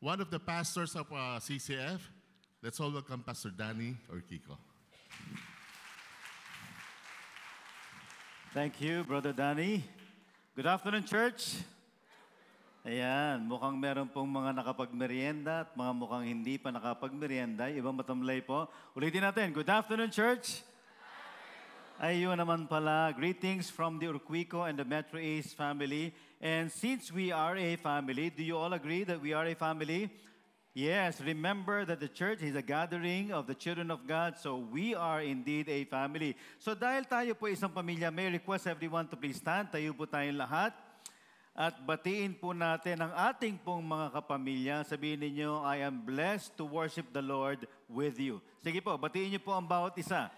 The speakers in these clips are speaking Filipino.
one of the pastors of uh, CCF. Let's all welcome Pastor Danny or Kiko. Thank you, Brother Danny. Good afternoon, church. Ayan, mukhang meron pong mga nakapagmerienda at mga mukhang hindi pa nakapagmerienda. Ibang matamlay po. Ulitin natin, good afternoon, church. Ayun naman pala, greetings from the Urquico and the Metro East family. And since we are a family, do you all agree that we are a family? Yes, remember that the church is a gathering of the children of God, so we are indeed a family. So dahil tayo po isang pamilya, may request everyone to please stand. Tayo po tayong lahat. At batiin po natin ang ating pong mga kapamilya. Sabihin ninyo, I am blessed to worship the Lord with you. Sige po, batiin niyo po ang bawat isa.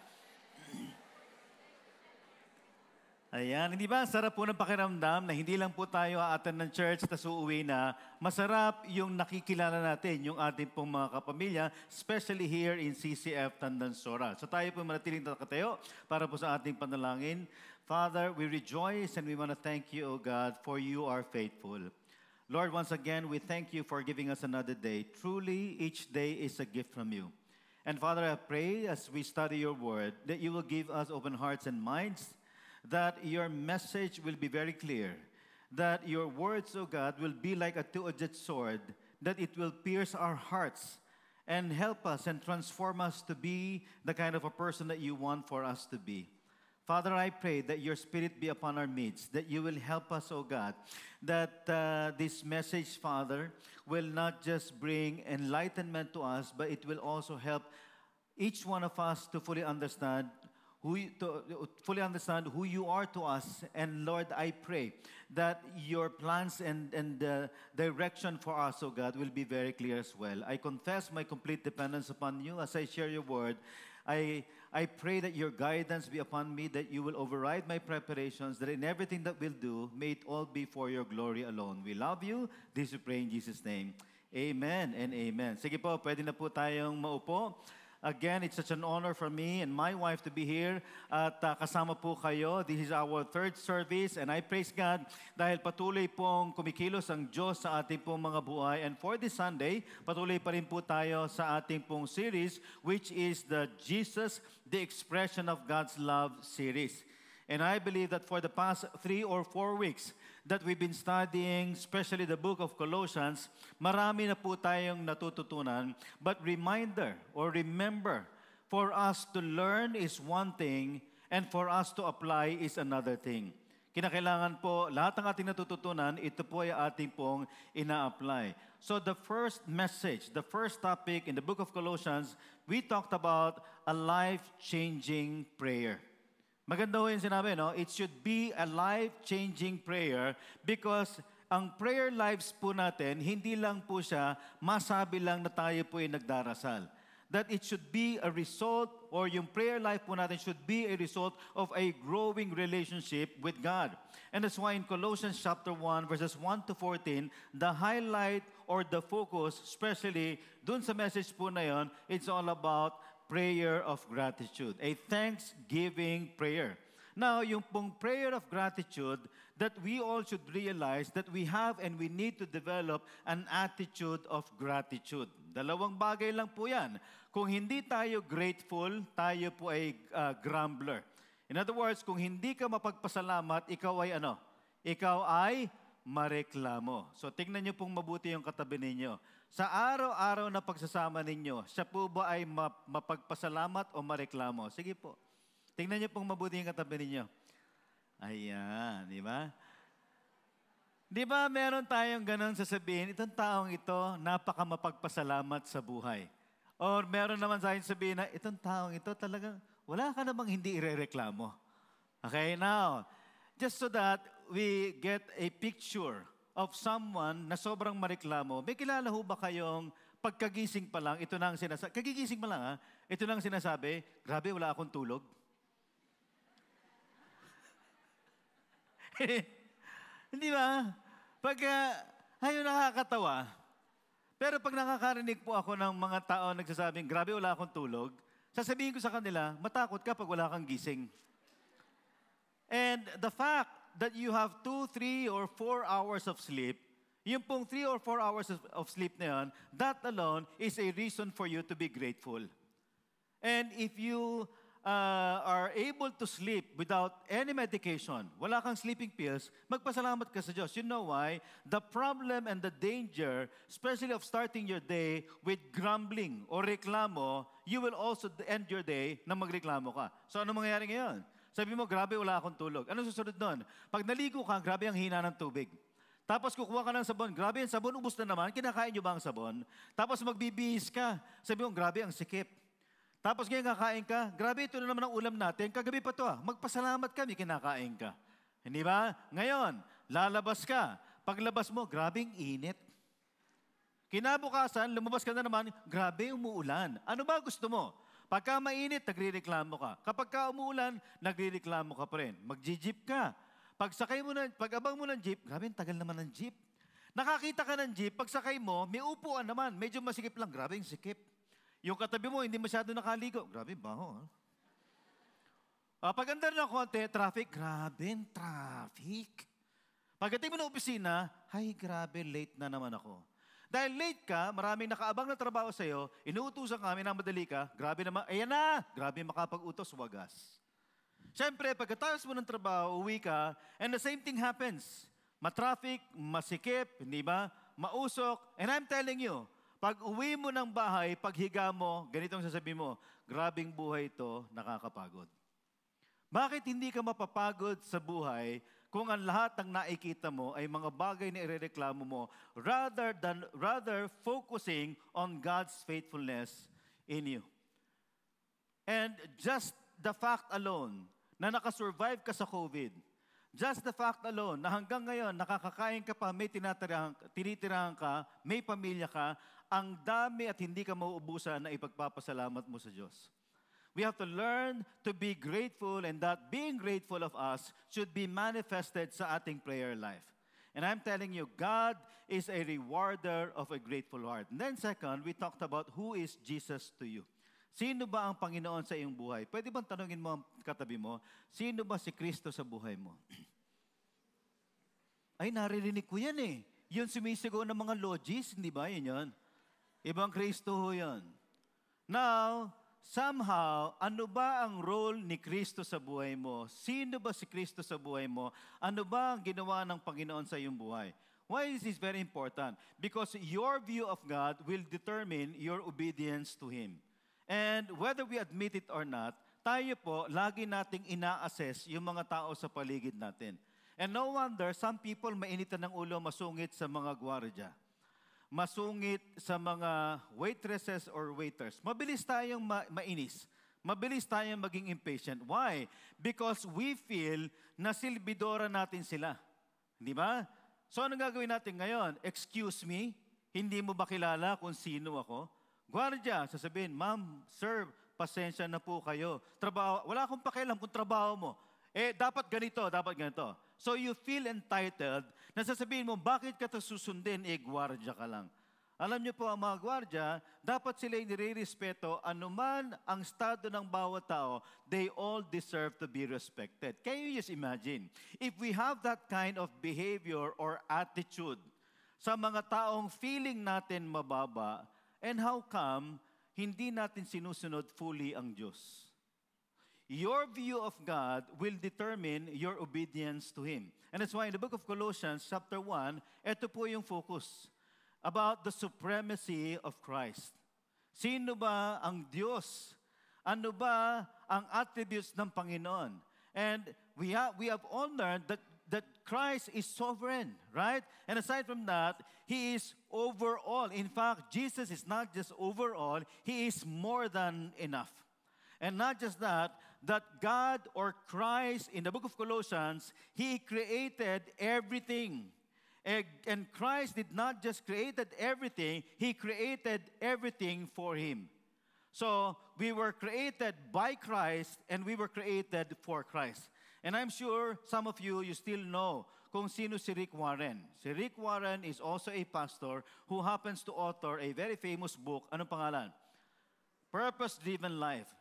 Ayan, hindi ba sarap po ng pakiramdam na hindi lang po tayo aatan ng church tapos uuwi na, masarap yung nakikilala natin, yung ating pong mga kapamilya, especially here in CCF Tandansora. So tayo po manatiling nakatayo para po sa ating panalangin. Father, we rejoice and we want to thank you, O God, for you are faithful. Lord, once again, we thank you for giving us another day. Truly, each day is a gift from you. And Father, I pray as we study your word that you will give us open hearts and minds, that your message will be very clear, that your words, O God, will be like a two edged sword, that it will pierce our hearts and help us and transform us to be the kind of a person that you want for us to be. Father, I pray that your spirit be upon our midst, that you will help us, O God, that uh, this message, Father, will not just bring enlightenment to us, but it will also help each one of us to fully understand who you, to fully understand who you are to us. And Lord, I pray that your plans and, and uh, direction for us, oh God, will be very clear as well. I confess my complete dependence upon you as I share your word. I, I pray that your guidance be upon me, that you will override my preparations, that in everything that we'll do, may it all be for your glory alone. We love you. This we pray in Jesus' name. Amen and amen. Sige po, pwede na po tayong maupo. Again, it's such an honor for me and my wife to be here at uh, kasama po kayo. This is our third service and I praise God dahil patuloy pong kumikilos ang Diyos sa ating pong mga buhay. And for this Sunday, patuloy pa rin po tayo sa ating pong series which is the Jesus, the Expression of God's Love series. And I believe that for the past three or four weeks, that we've been studying, especially the book of Colossians, marami na po tayong natututunan. But reminder or remember, for us to learn is one thing and for us to apply is another thing. Kinakailangan po, lahat ng ating natututunan, ito po ay ating pong ina-apply. So the first message, the first topic in the book of Colossians, we talked about a life-changing prayer. Maganda ho yung sinabi, no? It should be a life-changing prayer because ang prayer lives po natin, hindi lang po siya masabi lang na tayo po ay nagdarasal. That it should be a result or yung prayer life po natin should be a result of a growing relationship with God. And that's why in Colossians chapter 1 verses 1 to 14, the highlight or the focus, especially dun sa message po na yon, it's all about prayer of gratitude, a thanksgiving prayer. Now, yung pong prayer of gratitude that we all should realize that we have and we need to develop an attitude of gratitude. Dalawang bagay lang po yan. Kung hindi tayo grateful, tayo po ay uh, grumbler. In other words, kung hindi ka mapagpasalamat, ikaw ay ano? Ikaw ay mareklamo. So tingnan niyo pong mabuti yung katabi ninyo sa araw-araw na pagsasama ninyo, siya po ba ay mapagpasalamat o mareklamo? Sige po. Tingnan niyo pong mabuti yung katabi ninyo. Ayan, di ba? Di ba meron tayong ganun sasabihin, itong taong ito, napaka mapagpasalamat sa buhay. Or meron naman sa akin sabihin na, itong taong ito talaga, wala ka namang hindi irereklamo. Okay, now, just so that we get a picture of someone na sobrang mareklamo, may kilala ho ba kayong pagkagising pa lang, ito na ang sinasabi, kagigising pa lang ha, ito na ang sinasabi, grabe, wala akong tulog. Hindi ba? Pag, uh, ayun, nakakatawa. Pero pag nakakarinig po ako ng mga tao nagsasabing, grabe, wala akong tulog, sasabihin ko sa kanila, matakot ka pag wala kang gising. And the fact that you have 2, 3, or 4 hours of sleep, yung pong 3 or 4 hours of, of sleep na yan, that alone is a reason for you to be grateful. And if you uh, are able to sleep without any medication, wala kang sleeping pills, magpasalamat ka sa Diyos. You know why? The problem and the danger, especially of starting your day with grumbling or reklamo, you will also end your day na magreklamo ka. So ano mangyayari ngayon? Sabi mo, grabe, wala akong tulog. Ano susunod nun? Pag naligo ka, grabe ang hina ng tubig. Tapos kukuha ka ng sabon, grabe yung sabon, ubos na naman, kinakain nyo ba ang sabon? Tapos magbibihis ka, sabi mo, grabe ang sikip. Tapos ngayon kakain ka, grabe ito na naman ang ulam natin, kagabi pa to ah, magpasalamat kami kinakain ka. Hindi ba? Ngayon, lalabas ka. Paglabas mo, grabing init. Kinabukasan, lumabas ka na naman, grabe umuulan. Ano ba gusto mo? Pagka mainit, nagre-reklamo ka. Kapag ka umuulan, nagre-reklamo ka pa rin. Magji-jeep ka. Pag sakay mo na, pag abang mo ng jeep, grabe, tagal naman ng jeep. Nakakita ka ng jeep, pag sakay mo, may upuan naman. Medyo masikip lang, grabe yung sikip. Yung katabi mo, hindi masyado nakaligo. Grabe, baho. Ah, uh, pag andar ng konti, traffic, grabe, traffic. Pagdating mo ng opisina, ay, grabe, late na naman ako. Dahil late ka, maraming nakaabang na trabaho sa iyo, inuutusan kami na madali ka, grabe naman, ayan na, grabe makapag-utos, wagas. Siyempre, pagkatapos mo ng trabaho, uwi ka, and the same thing happens. Matraffic, masikip, hindi ba? Mausok. And I'm telling you, pag uwi mo ng bahay, paghiga mo, ganitong sasabihin mo, grabing buhay ito, nakakapagod. Bakit hindi ka mapapagod sa buhay kung ang lahat ng nakikita mo ay mga bagay na irereklamo mo rather than rather focusing on God's faithfulness in you. And just the fact alone na nakasurvive ka sa COVID, just the fact alone na hanggang ngayon nakakakain ka pa, may tinitirahan ka, may pamilya ka, ang dami at hindi ka mauubusan na ipagpapasalamat mo sa Diyos. We have to learn to be grateful and that being grateful of us should be manifested sa ating prayer life. And I'm telling you, God is a rewarder of a grateful heart. And then second, we talked about who is Jesus to you. Sino ba ang Panginoon sa iyong buhay? Pwede bang tanungin mo ang katabi mo, sino ba si Kristo sa buhay mo? Ay, naririnig ko yan eh. Yun sumisigaw ng mga logis, hindi ba? Yun yun. Ibang Kristo ho yun. Now, somehow, ano ba ang role ni Kristo sa buhay mo? Sino ba si Kristo sa buhay mo? Ano ba ang ginawa ng Panginoon sa iyong buhay? Why is this very important? Because your view of God will determine your obedience to Him. And whether we admit it or not, tayo po, lagi nating ina-assess yung mga tao sa paligid natin. And no wonder, some people mainitan ng ulo masungit sa mga gwardiya masungit sa mga waitresses or waiters. Mabilis tayong ma- mainis. Mabilis tayong maging impatient. Why? Because we feel na silbidora natin sila. Di ba? So ano gagawin natin ngayon? Excuse me? Hindi mo ba kilala kung sino ako? Gwardiya, sasabihin, Ma'am, sir, pasensya na po kayo. Trabaho, wala akong pakialam kung trabaho mo. Eh, dapat ganito, dapat ganito. So you feel entitled na sasabihin mo, bakit ka susundin, eh gwardya ka lang. Alam niyo po, ang mga gwardya, dapat sila nire-respeto anuman ang estado ng bawat tao, they all deserve to be respected. Can you just imagine? If we have that kind of behavior or attitude sa mga taong feeling natin mababa, and how come hindi natin sinusunod fully ang Diyos? Your view of God will determine your obedience to Him. And that's why in the book of Colossians, chapter 1, ito po yung focus about the supremacy of Christ. Sino ba ang Diyos? Ano ba ang attributes ng Panginoon? And we have, we have all learned that, that Christ is sovereign, right? And aside from that, He is over all. In fact, Jesus is not just over all, He is more than enough. And not just that, that God or Christ in the book of Colossians, He created everything. And Christ did not just created everything, He created everything for Him. So we were created by Christ and we were created for Christ. And I'm sure some of you, you still know kung sino si Rick Warren. Si Rick Warren is also a pastor who happens to author a very famous book. Anong pangalan? Purpose-Driven Life.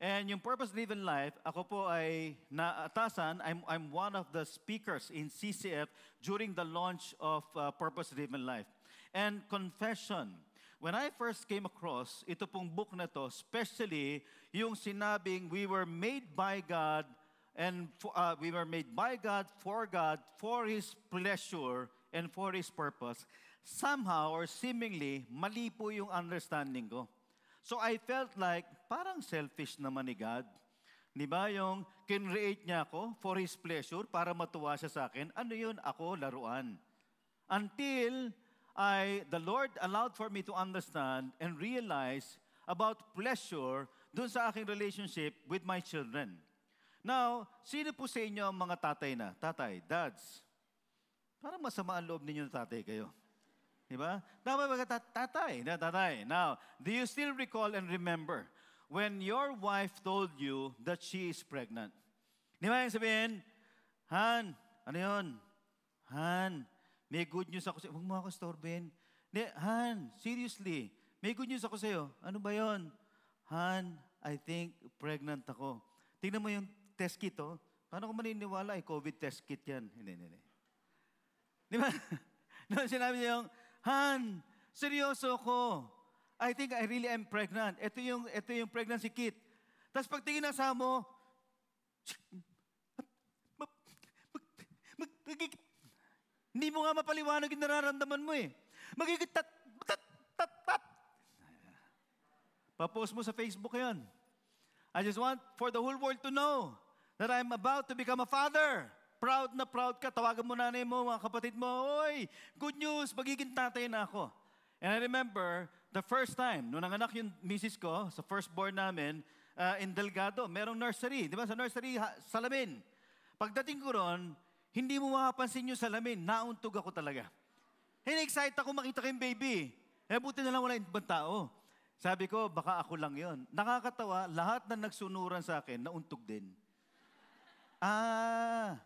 And yung purpose-driven life, ako po ay naatasan, I'm, I'm one of the speakers in CCF during the launch of uh, purpose-driven life. And confession, when I first came across ito pong book na to, especially yung sinabing we were made by God and for, uh, we were made by God, for God, for His pleasure, and for His purpose, somehow or seemingly, mali po yung understanding ko. So I felt like parang selfish naman ni God. Di ba yung kinreate niya ako for His pleasure para matuwa siya sa akin? Ano yun? Ako, laruan. Until I, the Lord allowed for me to understand and realize about pleasure dun sa aking relationship with my children. Now, sino po sa inyo ang mga tatay na? Tatay, dads. Parang masama ang loob ninyo na tatay kayo. Di ba? Dapat baga tatay, na tatay. Now, do you still recall and remember when your wife told you that she is pregnant? Di ba yung sabihin, Han, ano yun? Han, may good news ako sa'yo. Huwag mo ako storbin. Di, Han, seriously, may good news ako sa'yo. Ano ba yun? Han, I think pregnant ako. Tingnan mo yung test kit, oh. Paano ko maniniwala? Ay, COVID test kit yan. Hindi, hindi, hindi. Di ba? Noon sinabi niya yung, Han, seryoso ko. I think I really am pregnant. Ito yung, ito yung pregnancy kit. Tapos pagtingin ng sa mo, hindi mo nga mapaliwanag yung nararamdaman mo eh. Magigit tat, tat, tat, tat. Papost mo sa Facebook yan. I just want for the whole world to know that I'm about to become a father proud na proud ka, tawagan mo nanay mo, mga kapatid mo, Oy, good news, magiging tatay na ako. And I remember, the first time, nung nanganak yung misis ko, sa firstborn namin, uh, in Delgado, merong nursery. Di ba sa nursery, ha, salamin. Pagdating ko ron, hindi mo makapansin yung salamin, nauntog ako talaga. Hey, excited ako makita kayong baby. Eh, buti na lang wala ibang tao. Sabi ko, baka ako lang yon. Nakakatawa, lahat na nagsunuran sa akin, nauntog din. Ah,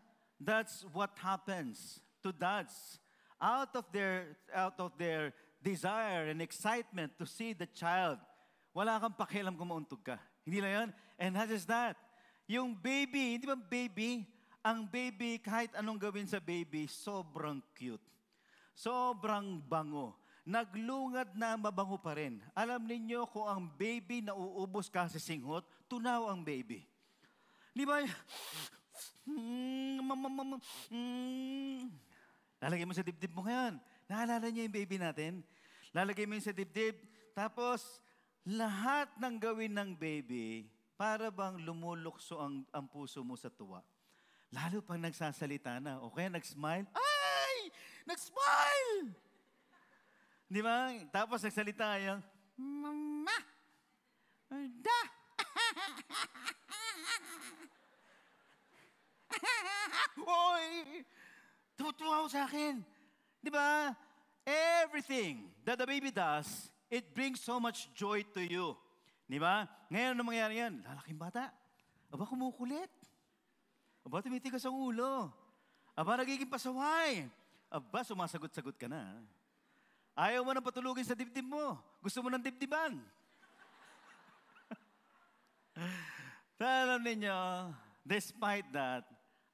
That's what happens to dads. Out of their, out of their desire and excitement to see the child, wala kang pakialam kung mauntog ka. Hindi lang yun. And that is that. Yung baby, hindi ba baby? Ang baby, kahit anong gawin sa baby, sobrang cute. Sobrang bango. Naglungad na mabango pa rin. Alam ninyo kung ang baby na uubos kasi singhot, tunaw ang baby. Di ba? Mm, mam, mam, mam, mm. Lalagay mo sa dibdib mo ngayon. Naalala niyo yung baby natin? Lalagay mo yun sa dibdib. Tapos, lahat ng gawin ng baby, para bang lumulukso ang, ang puso mo sa tuwa. Lalo pang nagsasalita na, o kaya nag-smile, ay! Nag-smile! Di ba? Tapos nagsalita yung, Mama! Da! Oy! Tumutuwa sa akin. Di ba? Everything that the baby does, it brings so much joy to you. Di ba? Ngayon, ano mangyayari yan? Lalaking bata. Aba, kumukulit. Aba, tumitigas ang ulo. Aba, nagiging pasaway. Aba, sumasagot-sagot ka na. Ayaw mo nang patulugin sa dibdib mo. Gusto mo ng dibdiban. Pero alam ninyo, despite that,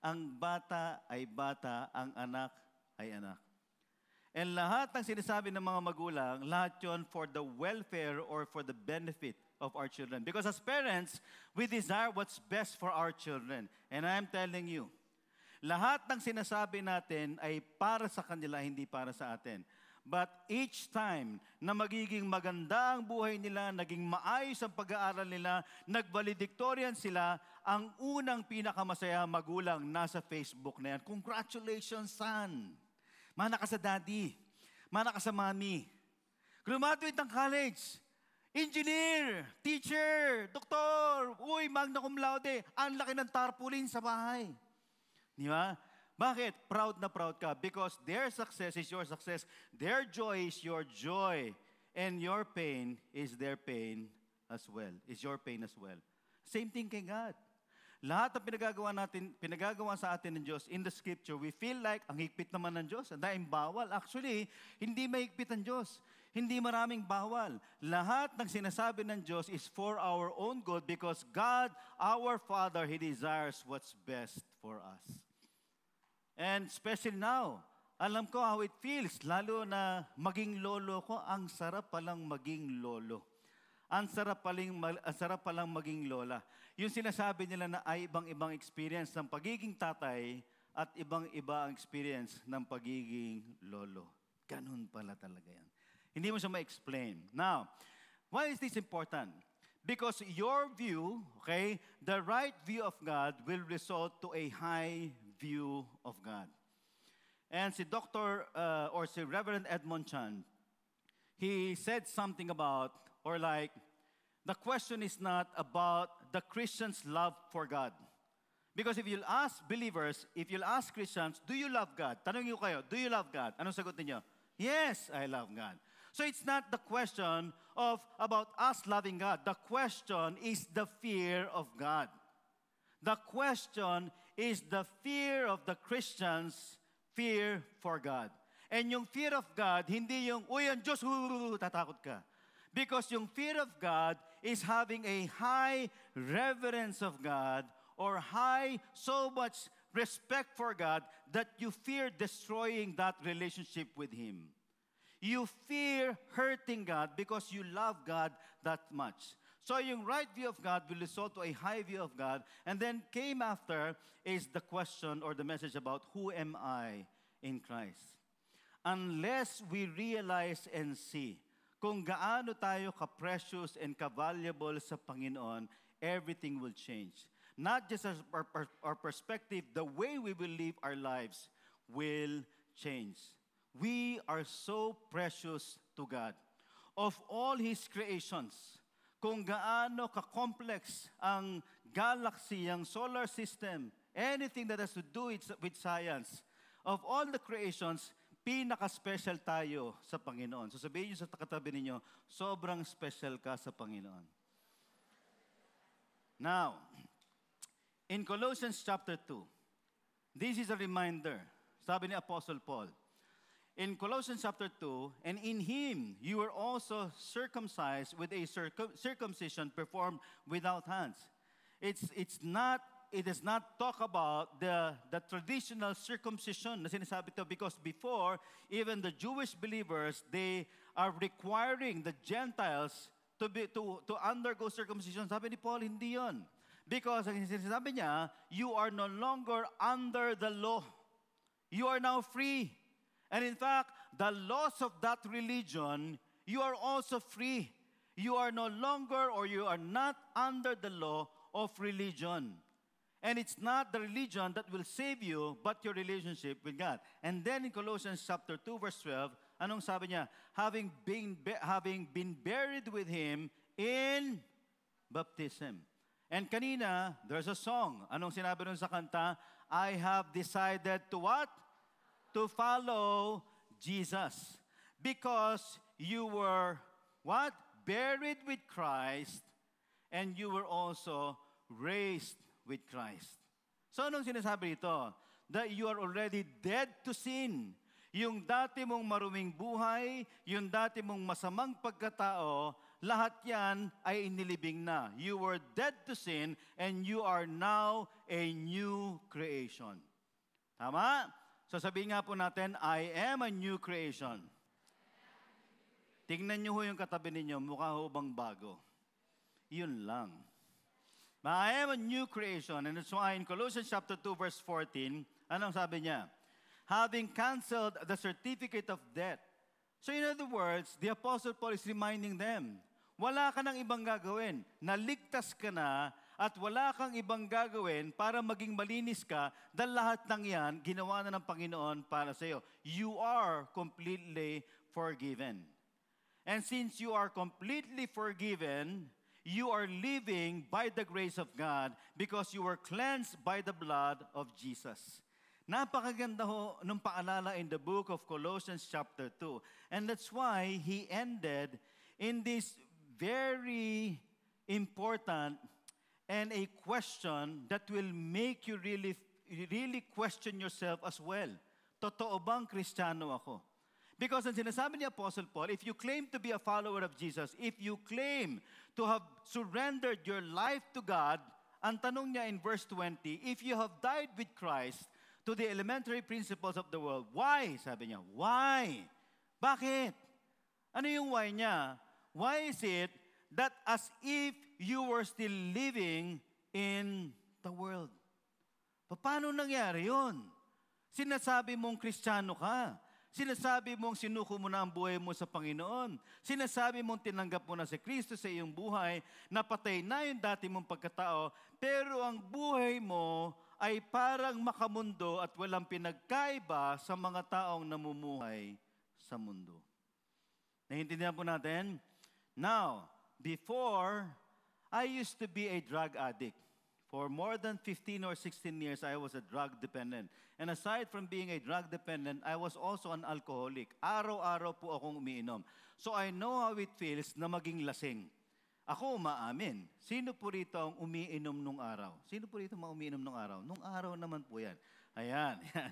ang bata ay bata, ang anak ay anak. And lahat ng sinasabi ng mga magulang, lahat yun for the welfare or for the benefit of our children. Because as parents, we desire what's best for our children. And I'm telling you, lahat ng sinasabi natin ay para sa kanila, hindi para sa atin. But each time na magiging maganda ang buhay nila, naging maayos ang pag-aaral nila, nagbalediktorian sila, ang unang pinakamasaya magulang nasa Facebook na yan. Congratulations, son! Mana ka sa daddy. Mana ka sa mommy. Graduate ng college. Engineer, teacher, doktor, uy, magna cum laude, ang laki ng tarpaulin sa bahay. Di ba? Bakit? Proud na proud ka. Because their success is your success. Their joy is your joy. And your pain is their pain as well. Is your pain as well. Same thing kay God. Lahat ng pinagagawa natin, pinagagawa sa atin ng Diyos in the scripture, we feel like ang higpit naman ng Diyos, And daing bawal. Actually, hindi mahigpit ang Diyos. Hindi maraming bawal. Lahat ng sinasabi ng Diyos is for our own good because God, our Father, He desires what's best for us. And especially now, alam ko how it feels, lalo na maging lolo ko, ang sarap palang maging lolo. Ang sarap palang, ang sarap palang maging lola. Yung sinasabi nila na ay ibang-ibang experience ng pagiging tatay at ibang-iba ang experience ng pagiging lolo. Ganun pala talaga yan. Hindi mo siya ma-explain. Now, why is this important? Because your view, okay, the right view of God will result to a high view of God. And si Dr. Uh, or si Reverend Edmond Chan, he said something about, or like, the question is not about the Christian's love for God. Because if you'll ask believers, if you'll ask Christians, do you love God? Tanong niyo kayo, do you love God? Anong sagot niyo? Yes, I love God. So it's not the question of about us loving God. The question is the fear of God. The question is the fear of the Christians, fear for God. And yung fear of God, hindi yung, uy, ang Diyos, tatakot ka. Because yung fear of God is having a high reverence of God or high, so much respect for God that you fear destroying that relationship with Him. You fear hurting God because you love God that much. So yung right view of God will result to a high view of God. And then came after is the question or the message about who am I in Christ. Unless we realize and see kung gaano tayo ka-precious and ka-valuable sa Panginoon, everything will change. Not just our, our perspective, the way we will live our lives will change. We are so precious to God. Of all His creations, kung gaano ka-complex ang galaxy, ang solar system, anything that has to do with science, of all the creations, pinaka-special tayo sa Panginoon. So sabihin niyo sa katabi ninyo, sobrang special ka sa Panginoon. Now, in Colossians chapter 2, this is a reminder, sabi ni Apostle Paul, in Colossians chapter 2, and in him you were also circumcised with a circumcision performed without hands. It's, it's not, it does not talk about the, the traditional circumcision to because before, even the Jewish believers, they are requiring the Gentiles to, be, to, to undergo circumcision. Sabi ni Paul, hindi Dion Because ang niya, you are no longer under the law. You are now free. And in fact, the loss of that religion, you are also free. You are no longer or you are not under the law of religion. And it's not the religion that will save you, but your relationship with God. And then in Colossians chapter 2 verse 12, anong sabi niya? Having been, having been buried with Him in baptism. And kanina, there's a song. Anong sinabi nun sa kanta? I have decided to what? to follow Jesus because you were what? Buried with Christ and you were also raised with Christ. So anong sinasabi ito? That you are already dead to sin. Yung dati mong maruming buhay, yung dati mong masamang pagkatao, lahat yan ay inilibing na. You were dead to sin and you are now a new creation. Tama? Sasabihin nga po natin, I am a new creation. Tingnan niyo ho yung katabi ninyo, mukha ho bang bago? Yun lang. But I am a new creation. And it's why in Colossians chapter 2 verse 14, anong sabi niya? Having canceled the certificate of debt. So in other words, the Apostle Paul is reminding them, wala ka ng ibang gagawin. Naligtas ka na at wala kang ibang gagawin para maging malinis ka dahil lahat ng yan ginawa na ng Panginoon para sa iyo. You are completely forgiven. And since you are completely forgiven, you are living by the grace of God because you were cleansed by the blood of Jesus. Napakaganda ho nung paalala in the book of Colossians chapter 2. And that's why he ended in this very important and a question that will make you really, really question yourself as well. Totoo bang Kristiyano ako? Because ang sinasabi ni Apostle Paul, if you claim to be a follower of Jesus, if you claim to have surrendered your life to God, ang tanong niya in verse 20, if you have died with Christ to the elementary principles of the world, why? Sabi niya, why? Bakit? Ano yung why niya? Why is it that as if you were still living in the world. Paano nangyari yun? Sinasabi mong kristyano ka. Sinasabi mong sinuko mo na ang buhay mo sa Panginoon. Sinasabi mong tinanggap mo na si Kristo sa iyong buhay. Napatay na yung dati mong pagkatao. Pero ang buhay mo ay parang makamundo at walang pinagkaiba sa mga taong namumuhay sa mundo. Naintindihan po natin? Now, before I used to be a drug addict. For more than 15 or 16 years, I was a drug dependent. And aside from being a drug dependent, I was also an alcoholic. Araw-araw po akong umiinom. So I know how it feels na maging lasing. Ako umaamin. Sino po rito ang umiinom nung araw? Sino po rito ang umiinom nung araw? Nung araw naman po yan. Ayan,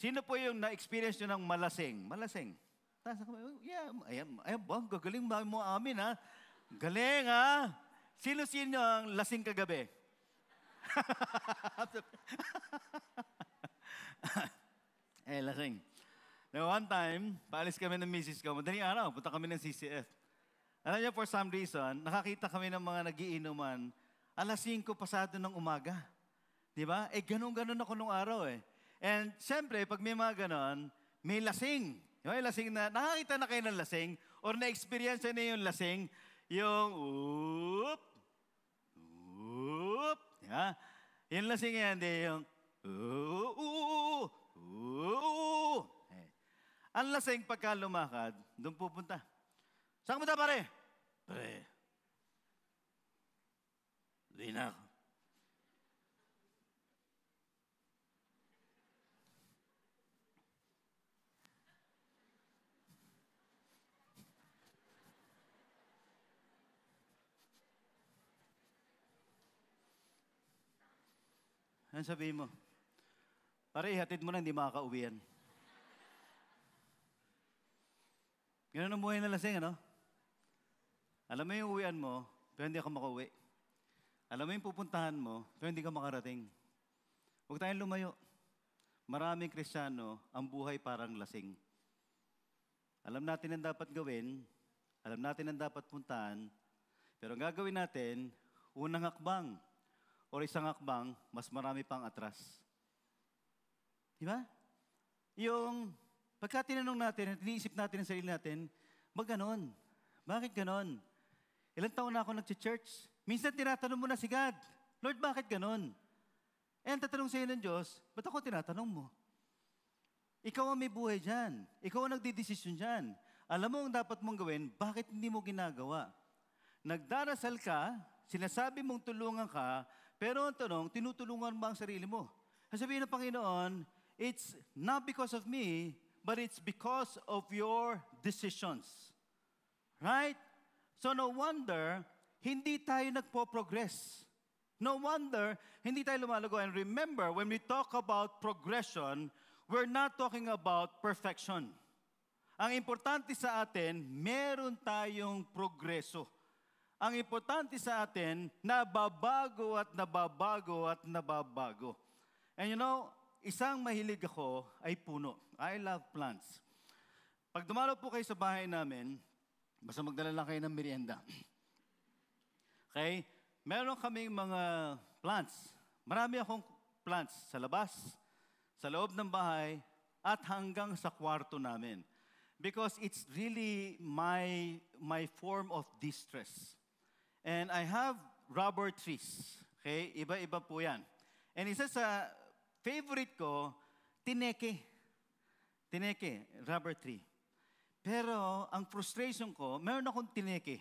Sino po yung na-experience nyo ng malasing? Malasing. Tapos oh, ako, yeah, ayan, ayan ba? Gagaling mo amin ha. Galing ha? Sino-sino ang lasing kagabi? eh, lasing. Now, one time, paalis kami ng misis ko. Madaling araw, punta kami ng CCF. Alam niyo, for some reason, nakakita kami ng mga nagiinuman alas 5 pasado ng umaga. Di ba? Eh, ganun-ganun ako nung araw eh. And siyempre, pag may mga ganun, may lasing. May lasing na, nakakita na kayo ng lasing or na-experience na yung lasing yung oop, oop, yeah. Yun lang sige hindi yung oop, oop, oop. Eh. Ang lasing pagka lumakad, doon pupunta. Saan mo ta pare? Pare. Hindi Ano sabihin mo? Pare, hatid mo na, hindi makakauwi yan. Ganun ang buhay na lasing, ano? Alam mo yung uwian mo, pero hindi ka makauwi. Alam mo yung pupuntahan mo, pero hindi ka makarating. Huwag tayong lumayo. Maraming kristyano, ang buhay parang lasing. Alam natin ang dapat gawin, alam natin ang dapat puntahan, pero ang gagawin natin, unang hakbang, o isang akbang, mas marami pang atras. Di ba? Yung pagka tinanong natin at iniisip natin ang sarili natin, ba ganon? Bakit ganon? Ilan taon na ako nag-church? Minsan tinatanong mo na si God, Lord, bakit ganon? Eh, ang tatanong sa'yo ng Diyos, ba't ako tinatanong mo? Ikaw ang may buhay dyan. Ikaw ang nagdidesisyon dyan. Alam mo ang dapat mong gawin, bakit hindi mo ginagawa? Nagdarasal ka, sinasabi mong tulungan ka, pero ang tanong, tinutulungan ba ang sarili mo? Ang sabihin ng Panginoon, it's not because of me, but it's because of your decisions. Right? So no wonder, hindi tayo nagpo-progress. No wonder, hindi tayo lumalago. And remember, when we talk about progression, we're not talking about perfection. Ang importante sa atin, meron tayong progreso. Ang importante sa atin, nababago at nababago at nababago. And you know, isang mahilig ako ay puno. I love plants. Pag dumalo po kayo sa bahay namin, basta magdala lang kayo ng merienda. okay? Meron kaming mga plants. Marami akong plants sa labas, sa loob ng bahay, at hanggang sa kwarto namin. Because it's really my, my form of distress. And I have rubber trees. Okay? Iba-iba po yan. And isa sa favorite ko, tineke. Tineke, rubber tree. Pero ang frustration ko, meron akong tineke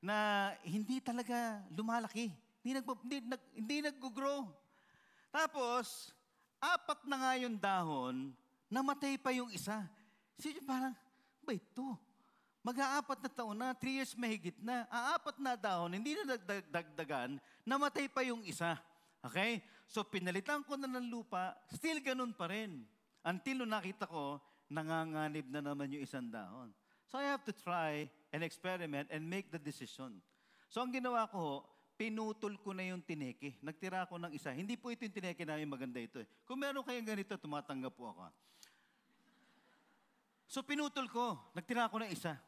na hindi talaga lumalaki. Hindi, nag, hindi, nag, hindi nag-grow. Tapos, apat na nga yung dahon, namatay pa yung isa. Sige, parang, ba ito? Mag-aapat na taon na, three years mahigit na, aapat na taon, hindi na dagdagan, namatay pa yung isa. Okay? So pinalitan ko na ng lupa, still ganun pa rin. Until nung nakita ko, nanganganib na naman yung isang dahon. So I have to try and experiment and make the decision. So ang ginawa ko pinutol ko na yung tineke. Nagtira ako ng isa. Hindi po ito yung tineke namin maganda ito. Eh. Kung meron kayong ganito, tumatanggap po ako. So pinutol ko. Nagtira ako ng isa.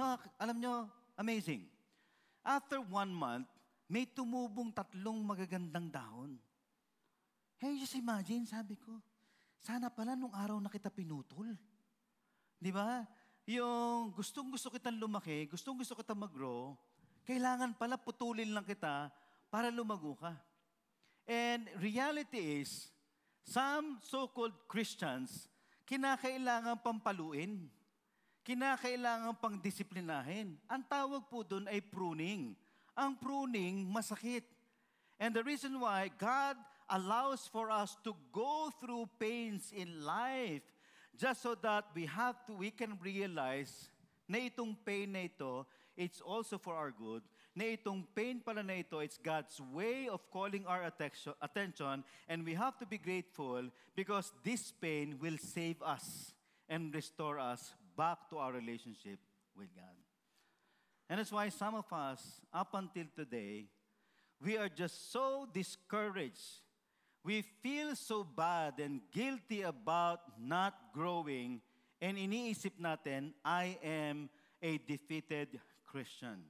No, alam nyo, amazing. After one month, may tumubong tatlong magagandang dahon. Hey, just imagine, sabi ko, sana pala nung araw na kita pinutol. Di ba? Yung gustong gusto kitang lumaki, gustong gusto kitang mag-grow, kailangan pala putulin lang kita para lumago ka. And reality is, some so-called Christians, kinakailangan pampaluin kinakailangan pang disiplinahin. Ang tawag po doon ay pruning. Ang pruning, masakit. And the reason why God allows for us to go through pains in life just so that we have to, we can realize na itong pain na ito, it's also for our good, na itong pain pala na ito, it's God's way of calling our attention, and we have to be grateful because this pain will save us and restore us back to our relationship with God. And that's why some of us, up until today, we are just so discouraged. We feel so bad and guilty about not growing, and iniisip natin, I am a defeated Christian.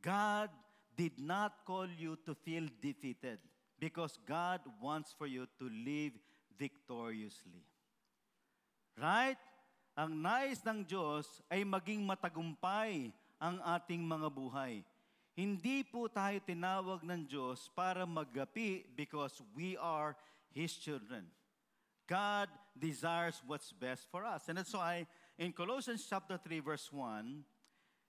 God did not call you to feel defeated because God wants for you to live victoriously. Right? ang nais ng Diyos ay maging matagumpay ang ating mga buhay. Hindi po tayo tinawag ng Diyos para magapi because we are His children. God desires what's best for us. And that's why in Colossians chapter 3 verse 1,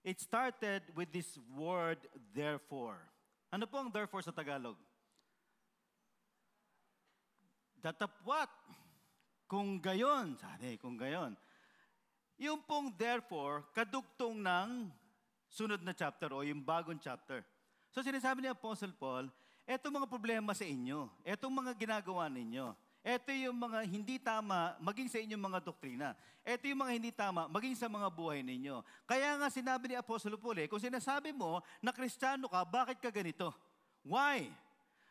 it started with this word therefore. Ano po ang therefore sa Tagalog? Datapwat. Kung gayon, sabi, kung gayon. Yung pong therefore, kadugtong ng sunod na chapter o yung bagong chapter. So sinasabi ni Apostle Paul, eto mga problema sa inyo, etong mga ginagawa ninyo, eto yung mga hindi tama maging sa inyong mga doktrina. Eto yung mga hindi tama maging sa mga buhay ninyo. Kaya nga sinabi ni Apostle Paul, eh, kung sinasabi mo na kristyano ka, bakit ka ganito? Why?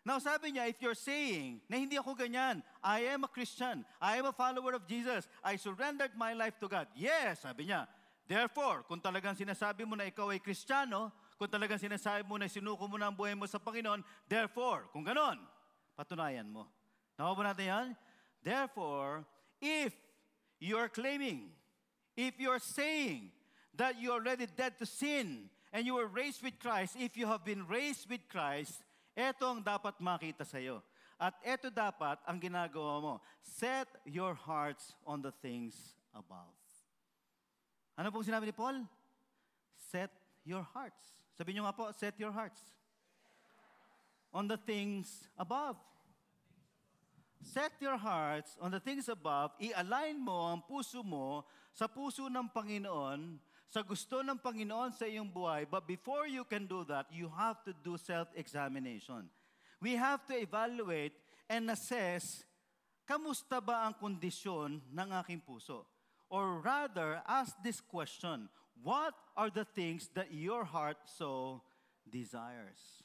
Now sabi niya, if you're saying na hindi ako ganyan, I am a Christian, I am a follower of Jesus, I surrendered my life to God. Yes, sabi niya. Therefore, kung talagang sinasabi mo na ikaw ay Kristiyano, kung talagang sinasabi mo na sinuko mo na ang buhay mo sa Panginoon, therefore, kung ganon, patunayan mo. Nawa ba natin yan? Therefore, if you are claiming, if you are saying that you are already dead to sin and you were raised with Christ, if you have been raised with Christ, Ito ang dapat makita sa iyo. At ito dapat ang ginagawa mo. Set your hearts on the things above. Ano pong sinabi ni Paul? Set your hearts. Sabi niyo nga po, set your hearts. On the things above. Set your hearts on the things above. I-align mo ang puso mo sa puso ng Panginoon sa gusto ng Panginoon sa iyong buhay, but before you can do that, you have to do self-examination. We have to evaluate and assess, kamusta ba ang kondisyon ng aking puso? Or rather, ask this question, what are the things that your heart so desires?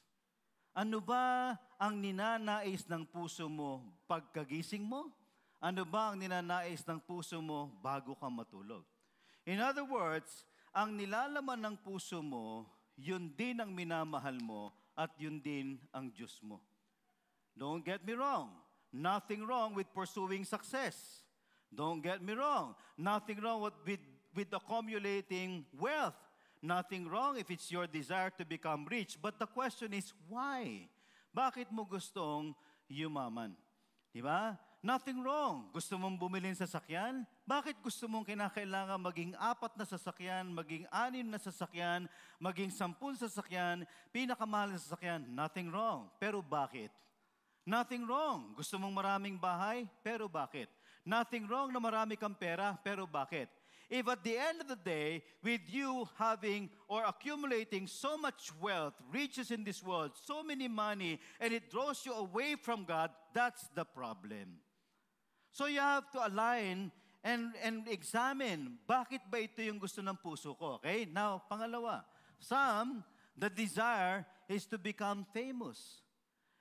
Ano ba ang ninanais ng puso mo pagkagising mo? Ano ba ang ninanais ng puso mo bago ka matulog? In other words, ang nilalaman ng puso mo, yun din ang minamahal mo at yun din ang Diyos mo. Don't get me wrong. Nothing wrong with pursuing success. Don't get me wrong. Nothing wrong with, with, with accumulating wealth. Nothing wrong if it's your desire to become rich. But the question is, why? Bakit mo gustong yumaman? Di ba? Nothing wrong. Gusto mong bumili ng sasakyan? Bakit gusto mong kinakailangan maging apat na sasakyan, maging anim na sasakyan, maging sampun sasakyan, pinakamahal na sasakyan? Nothing wrong. Pero bakit? Nothing wrong. Gusto mong maraming bahay? Pero bakit? Nothing wrong na marami kang pera? Pero bakit? If at the end of the day, with you having or accumulating so much wealth, riches in this world, so many money, and it draws you away from God, that's the problem. So you have to align and, and examine, bakit ba ito yung gusto ng puso ko? Okay? Now, pangalawa, some, the desire is to become famous.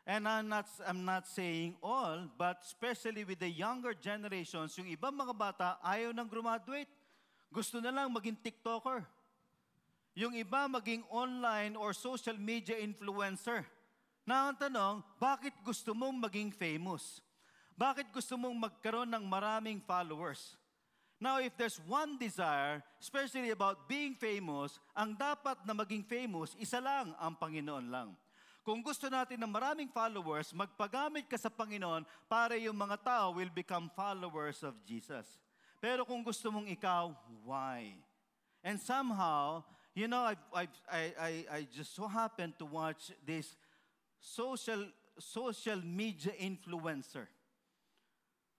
And I'm not, I'm not saying all, but especially with the younger generations, yung ibang mga bata, ayaw nang graduate. Gusto na lang maging TikToker. Yung iba maging online or social media influencer. Na ang tanong, bakit gusto mong maging famous? Bakit gusto mong magkaroon ng maraming followers? Now, if there's one desire, especially about being famous, ang dapat na maging famous, isa lang ang Panginoon lang. Kung gusto natin ng maraming followers, magpagamit ka sa Panginoon para yung mga tao will become followers of Jesus. Pero kung gusto mong ikaw, why? And somehow, you know, I've, I've, I, I, I just so happened to watch this social, social media influencer.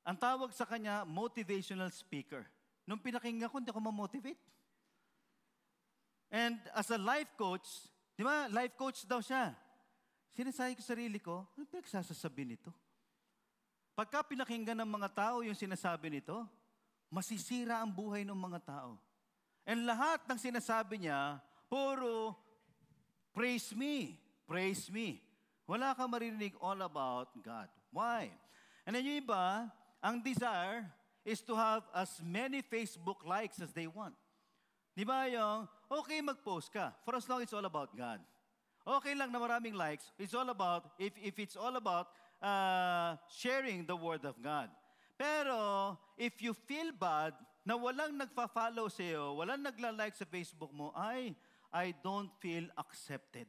Ang tawag sa kanya, motivational speaker. Nung pinakinggan ko, hindi ako ma-motivate. And as a life coach, di ba, life coach daw siya. Sinasabi ko sarili ko, ano pinagsasasabi nito? Pagka pinakinggan ng mga tao yung sinasabi nito, masisira ang buhay ng mga tao. And lahat ng sinasabi niya, puro praise me, praise me. Wala kang maririnig all about God. Why? And then yung iba, ang desire is to have as many Facebook likes as they want. Di ba yung, okay mag-post ka, for as long it's all about God. Okay lang na maraming likes, it's all about, if, if it's all about uh, sharing the Word of God. Pero, if you feel bad na walang nagfa-follow sa'yo, walang nagla-like sa Facebook mo, ay, I don't feel accepted.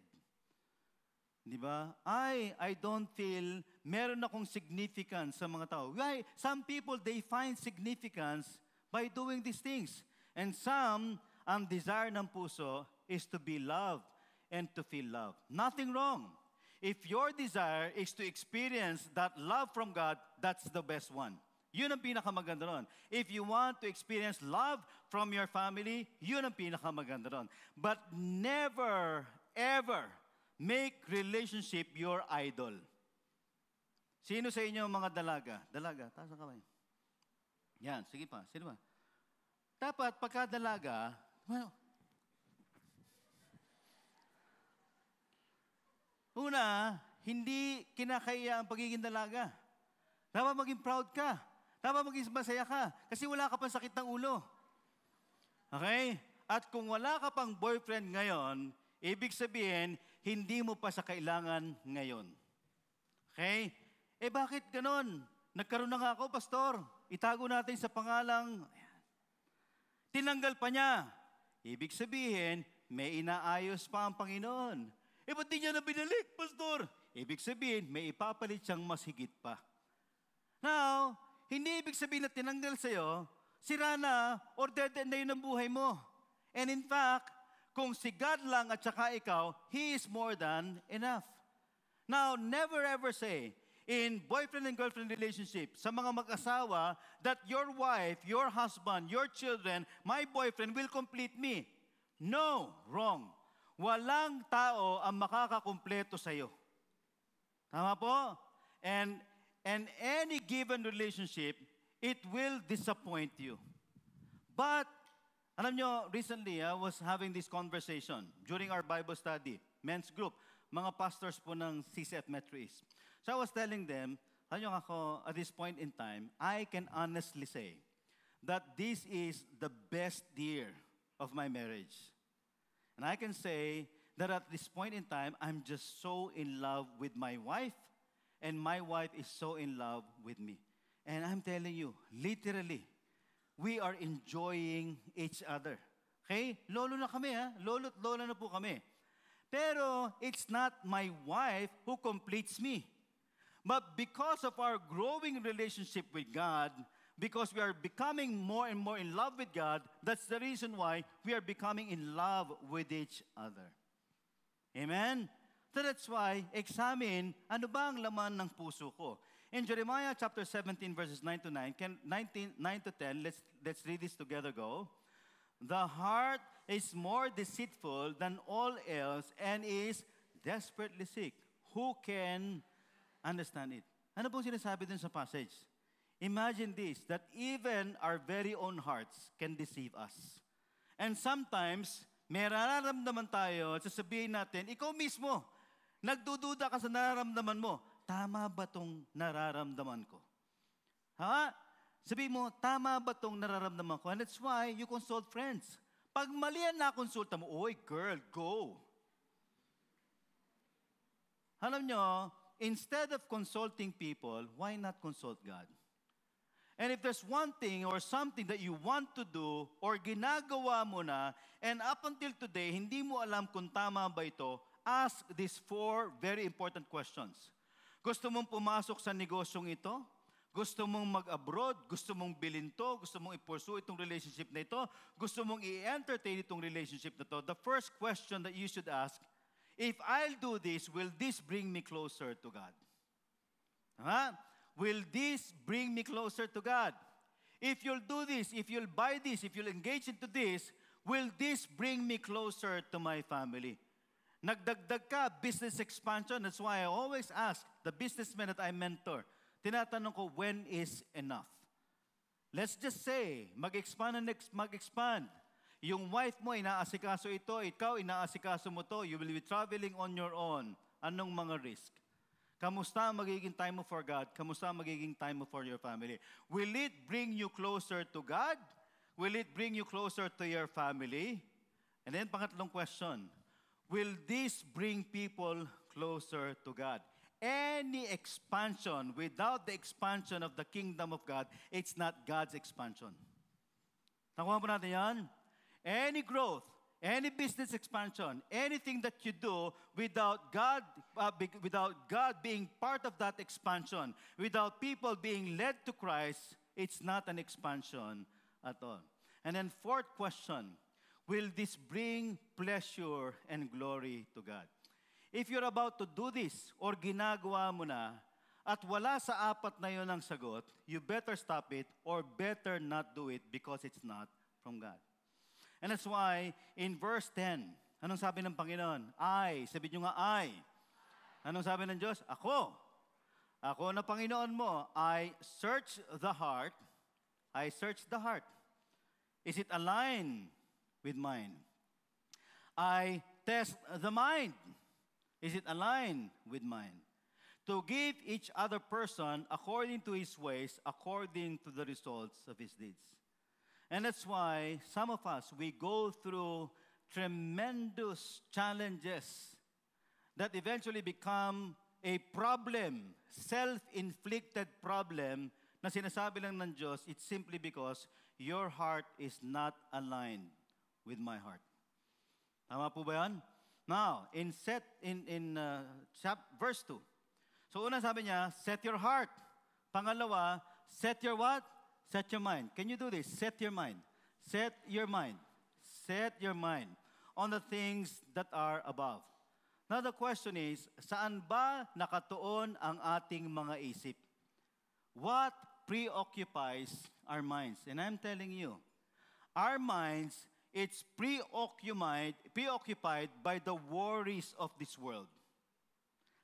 Di ba? I, I don't feel meron akong significance sa mga tao. Why? Some people, they find significance by doing these things. And some, ang desire ng puso is to be loved and to feel love. Nothing wrong. If your desire is to experience that love from God, that's the best one. Yun ang pinakamaganda ron. If you want to experience love from your family, yun ang pinakamaganda ron. But never, ever make relationship your idol. Sino sa inyo mga dalaga? Dalaga, taas ang kamay. Yan, sige pa. Sino ba? Dapat pagka dalaga, well, ano? una, hindi kinakaya ang pagiging dalaga. Dapat maging proud ka. Dapat maging masaya ka. Kasi wala ka pang sakit ng ulo. Okay? At kung wala ka pang boyfriend ngayon, ibig sabihin, hindi mo pa sa kailangan ngayon. Okay? Eh bakit ganon? Nagkaroon na nga ako, pastor. Itago natin sa pangalang... Tinanggal pa niya. Ibig sabihin, may inaayos pa ang Panginoon. Eh ba't di niya na binalik, pastor? Ibig sabihin, may ipapalit siyang mas higit pa. Now, hindi ibig sabihin na tinanggal sa'yo, sira na or dead end na yun ang buhay mo. And in fact, kung si God lang at saka ikaw, He is more than enough. Now, never ever say, in boyfriend and girlfriend relationship, sa mga mag-asawa, that your wife, your husband, your children, my boyfriend will complete me. No, wrong. Walang tao ang makakakumpleto sa iyo. Tama po? And, and any given relationship, it will disappoint you. But, alam nyo, recently I was having this conversation during our Bible study, men's group, mga pastors po ng CCF Metro East. So I was telling them, ako, at this point in time, I can honestly say that this is the best year of my marriage. And I can say that at this point in time, I'm just so in love with my wife, and my wife is so in love with me. And I'm telling you, literally, we are enjoying each other. Okay? Lolo na kami, ha? Lolo't lola na po kami. Pero it's not my wife who completes me. But because of our growing relationship with God, because we are becoming more and more in love with God, that's the reason why we are becoming in love with each other. Amen? So that's why, examine, ano ba ang laman ng puso ko? In Jeremiah chapter 17, verses 9 to 9, can, 19, 9 to 10, let's, let's read this together, go. The heart is more deceitful than all else and is desperately sick. Who can understand it. Ano pong sinasabi dun sa passage? Imagine this, that even our very own hearts can deceive us. And sometimes, may nararamdaman tayo at sasabihin natin, ikaw mismo, nagdududa ka sa nararamdaman mo. Tama ba tong nararamdaman ko? Ha? Sabi mo, tama ba tong nararamdaman ko? And that's why you consult friends. Pag mali ang nakonsulta mo, oy girl, go. Alam nyo, instead of consulting people, why not consult God? And if there's one thing or something that you want to do or ginagawa mo na and up until today, hindi mo alam kung tama ba ito, ask these four very important questions. Gusto mong pumasok sa negosyong ito? Gusto mong mag-abroad? Gusto mong bilhin to? Gusto mong ipursue itong relationship na ito? Gusto mong i-entertain itong relationship na ito? The first question that you should ask if I'll do this, will this bring me closer to God? Huh? Will this bring me closer to God? If you'll do this, if you'll buy this, if you'll engage into this, will this bring me closer to my family? Nagdagdag ka, business expansion. That's why I always ask the businessmen that I mentor, tinatanong ko, when is enough? Let's just say, mag-expand and mag-expand. Yung wife mo, inaasikaso ito, ikaw, inaasikaso mo to, you will be traveling on your own. Anong mga risk? Kamusta ang magiging time mo for God? Kamusta ang magiging time mo for your family? Will it bring you closer to God? Will it bring you closer to your family? And then pangatlong question, will this bring people closer to God? Any expansion without the expansion of the kingdom of God, it's not God's expansion. Nakuha po natin yan? any growth, any business expansion, anything that you do without God, uh, be, without God being part of that expansion, without people being led to Christ, it's not an expansion at all. And then, fourth question Will this bring pleasure and glory to God? If you're about to do this or ginagawa mo na at wala sa apat na yon ang sagot, you better stop it or better not do it because it's not from God. And that's why in verse 10, anong sabi ng Panginoon? I, sabi nyo nga I. Anong sabi ng Diyos? Ako. Ako na Panginoon mo. I search the heart. I search the heart. Is it aligned with mine? I test the mind. Is it aligned with mine? To give each other person according to his ways, according to the results of his deeds. And that's why some of us, we go through tremendous challenges that eventually become a problem, self-inflicted problem na sinasabi lang ng Diyos, it's simply because your heart is not aligned with my heart. Tama po ba yan? Now, in set in in uh, chap, verse 2. So una sabi niya, set your heart. Pangalawa, set your what? Set your mind. Can you do this? Set your mind. Set your mind. Set your mind on the things that are above. Now the question is, saan ba nakatuon ang ating mga isip? What preoccupies our minds? And I'm telling you, our minds, it's preoccupied, preoccupied by the worries of this world.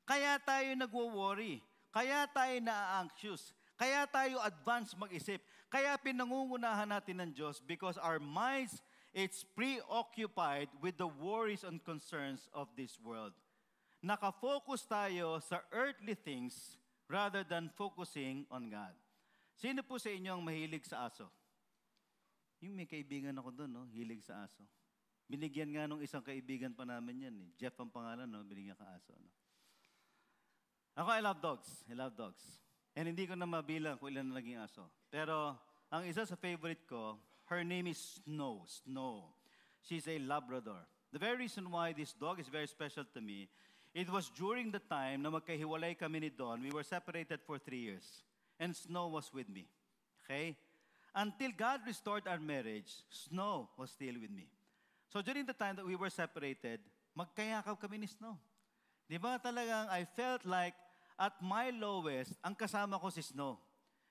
Kaya tayo nagwo-worry. Kaya tayo na-anxious. Kaya tayo advance mag-isip. Kaya pinangungunahan natin ng Diyos because our minds, it's preoccupied with the worries and concerns of this world. Nakafocus tayo sa earthly things rather than focusing on God. Sino po sa inyo ang mahilig sa aso? Yung may kaibigan ako doon, no? hilig sa aso. Binigyan nga nung isang kaibigan pa namin yan. Eh. Jeff ang pangalan, no? binigyan ka aso. No? Ako, I love dogs. I love dogs. And hindi ko na mabilang kung ilan na naging aso. Pero ang isa sa favorite ko, her name is Snow. Snow. She's a Labrador. The very reason why this dog is very special to me, it was during the time na magkahiwalay kami ni Don. We were separated for three years. And Snow was with me. Okay? Until God restored our marriage, Snow was still with me. So during the time that we were separated, magkayakap kami ni Snow. Di ba talagang I felt like at my lowest, ang kasama ko si Snow.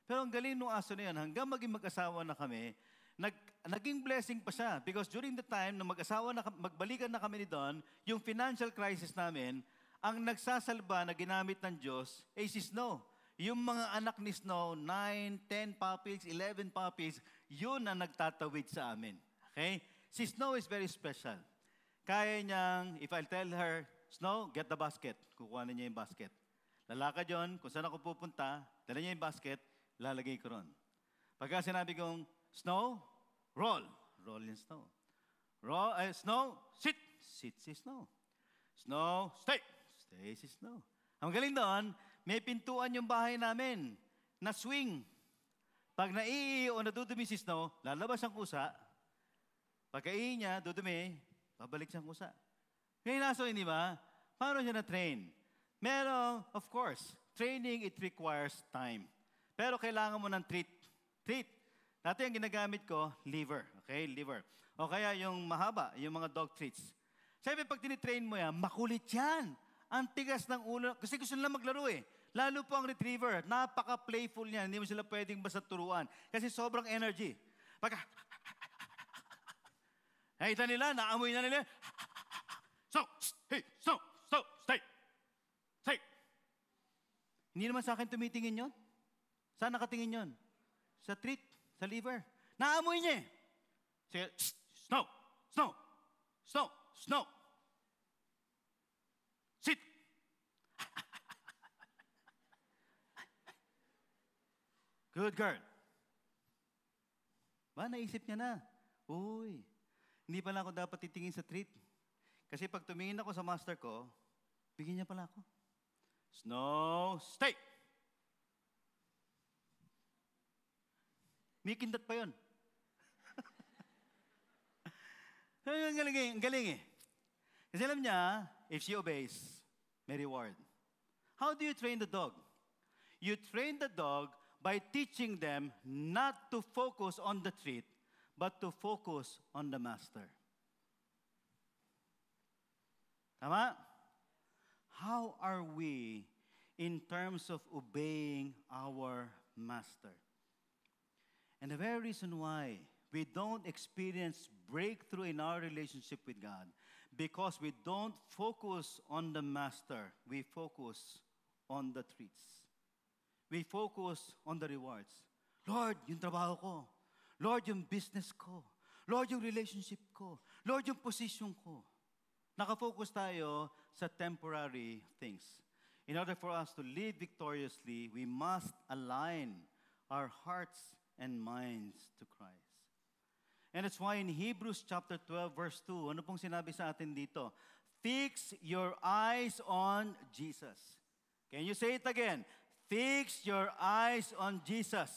Pero ang galing nung aso na yan, hanggang maging mag-asawa na kami, nag, naging blessing pa siya. Because during the time na mag-asawa na, magbalikan na kami ni Don, yung financial crisis namin, ang nagsasalba na ginamit ng Diyos ay si Snow. Yung mga anak ni Snow, 9, 10 puppies, 11 puppies, yun ang nagtatawid sa amin. Okay? Si Snow is very special. Kaya niyang, if I tell her, Snow, get the basket. Kukuha na niya yung basket. Lalakad yon, kung saan ako pupunta, dala niya yung basket, lalagay ko ron. Pagka sinabi kong, snow, roll. Roll yung snow. Roll, uh, eh, snow, sit. Sit si snow. Snow, stay. Stay si snow. Ang galing doon, may pintuan yung bahay namin na swing. Pag naiiyo o nadudumi si snow, lalabas ang kusa. Pagka niya, dudumi, pabalik siyang kusa. Ngayon naso, hindi ba? Paano siya na-train? Meron, of course, training, it requires time. Pero kailangan mo ng treat. Treat. Dati ang ginagamit ko, liver. Okay, liver. O kaya yung mahaba, yung mga dog treats. Siyempre, pag tinitrain mo yan, makulit yan. Ang tigas ng ulo. Kasi gusto nila maglaro eh. Lalo po ang retriever. Napaka-playful niya. Hindi mo sila pwedeng basta turuan. Kasi sobrang energy. Pagka... Nakita nila, naamoy na nila. So, hey, so, so, stay. Hindi naman sa akin tumitingin yon. Saan nakatingin yon? Sa treat, sa liver. Naamoy niya eh. snow, snow, snow, snow. Sit. Good girl. Ba, naisip niya na. Uy, hindi pala ako dapat titingin sa treat. Kasi pag tumingin ako sa master ko, bigyan niya pala ako. Snow State. May kindat pa yun. ang galing eh, ang galing eh. Kasi alam niya, if she obeys, may reward. How do you train the dog? You train the dog by teaching them not to focus on the treat, but to focus on the master. Tama? how are we in terms of obeying our master? And the very reason why we don't experience breakthrough in our relationship with God because we don't focus on the master, we focus on the treats. We focus on the rewards. Lord, yung trabaho ko. Lord, yung business ko. Lord, yung relationship ko. Lord, yung position ko. Nakafocus tayo sa temporary things. In order for us to live victoriously, we must align our hearts and minds to Christ. And that's why in Hebrews chapter 12 verse 2, ano pong sinabi sa atin dito? Fix your eyes on Jesus. Can you say it again? Fix your eyes on Jesus.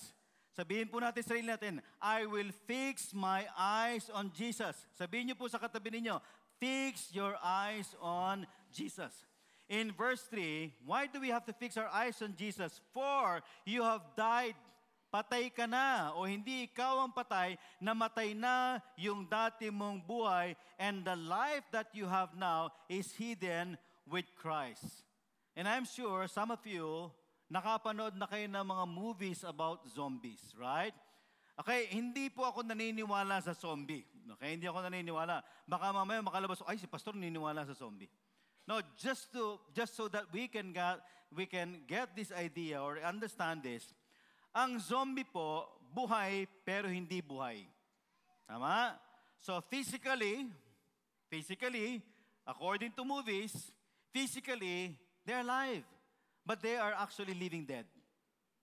Sabihin po natin sa natin, I will fix my eyes on Jesus. Sabihin niyo po sa katabi ninyo, Fix your eyes on Jesus. In verse 3, why do we have to fix our eyes on Jesus? For you have died. Patay ka na o hindi ikaw ang patay, namatay na yung dati mong buhay and the life that you have now is hidden with Christ. And I'm sure some of you nakapanood na kayo ng mga movies about zombies, right? Okay, hindi po ako naniniwala sa zombie. Okay, hindi ako naniniwala. Baka mamaya makalabas, ay si pastor naniniwala sa zombie. No, just to just so that we can get we can get this idea or understand this. Ang zombie po buhay pero hindi buhay. Tama? So physically, physically, according to movies, physically they're alive, but they are actually living dead.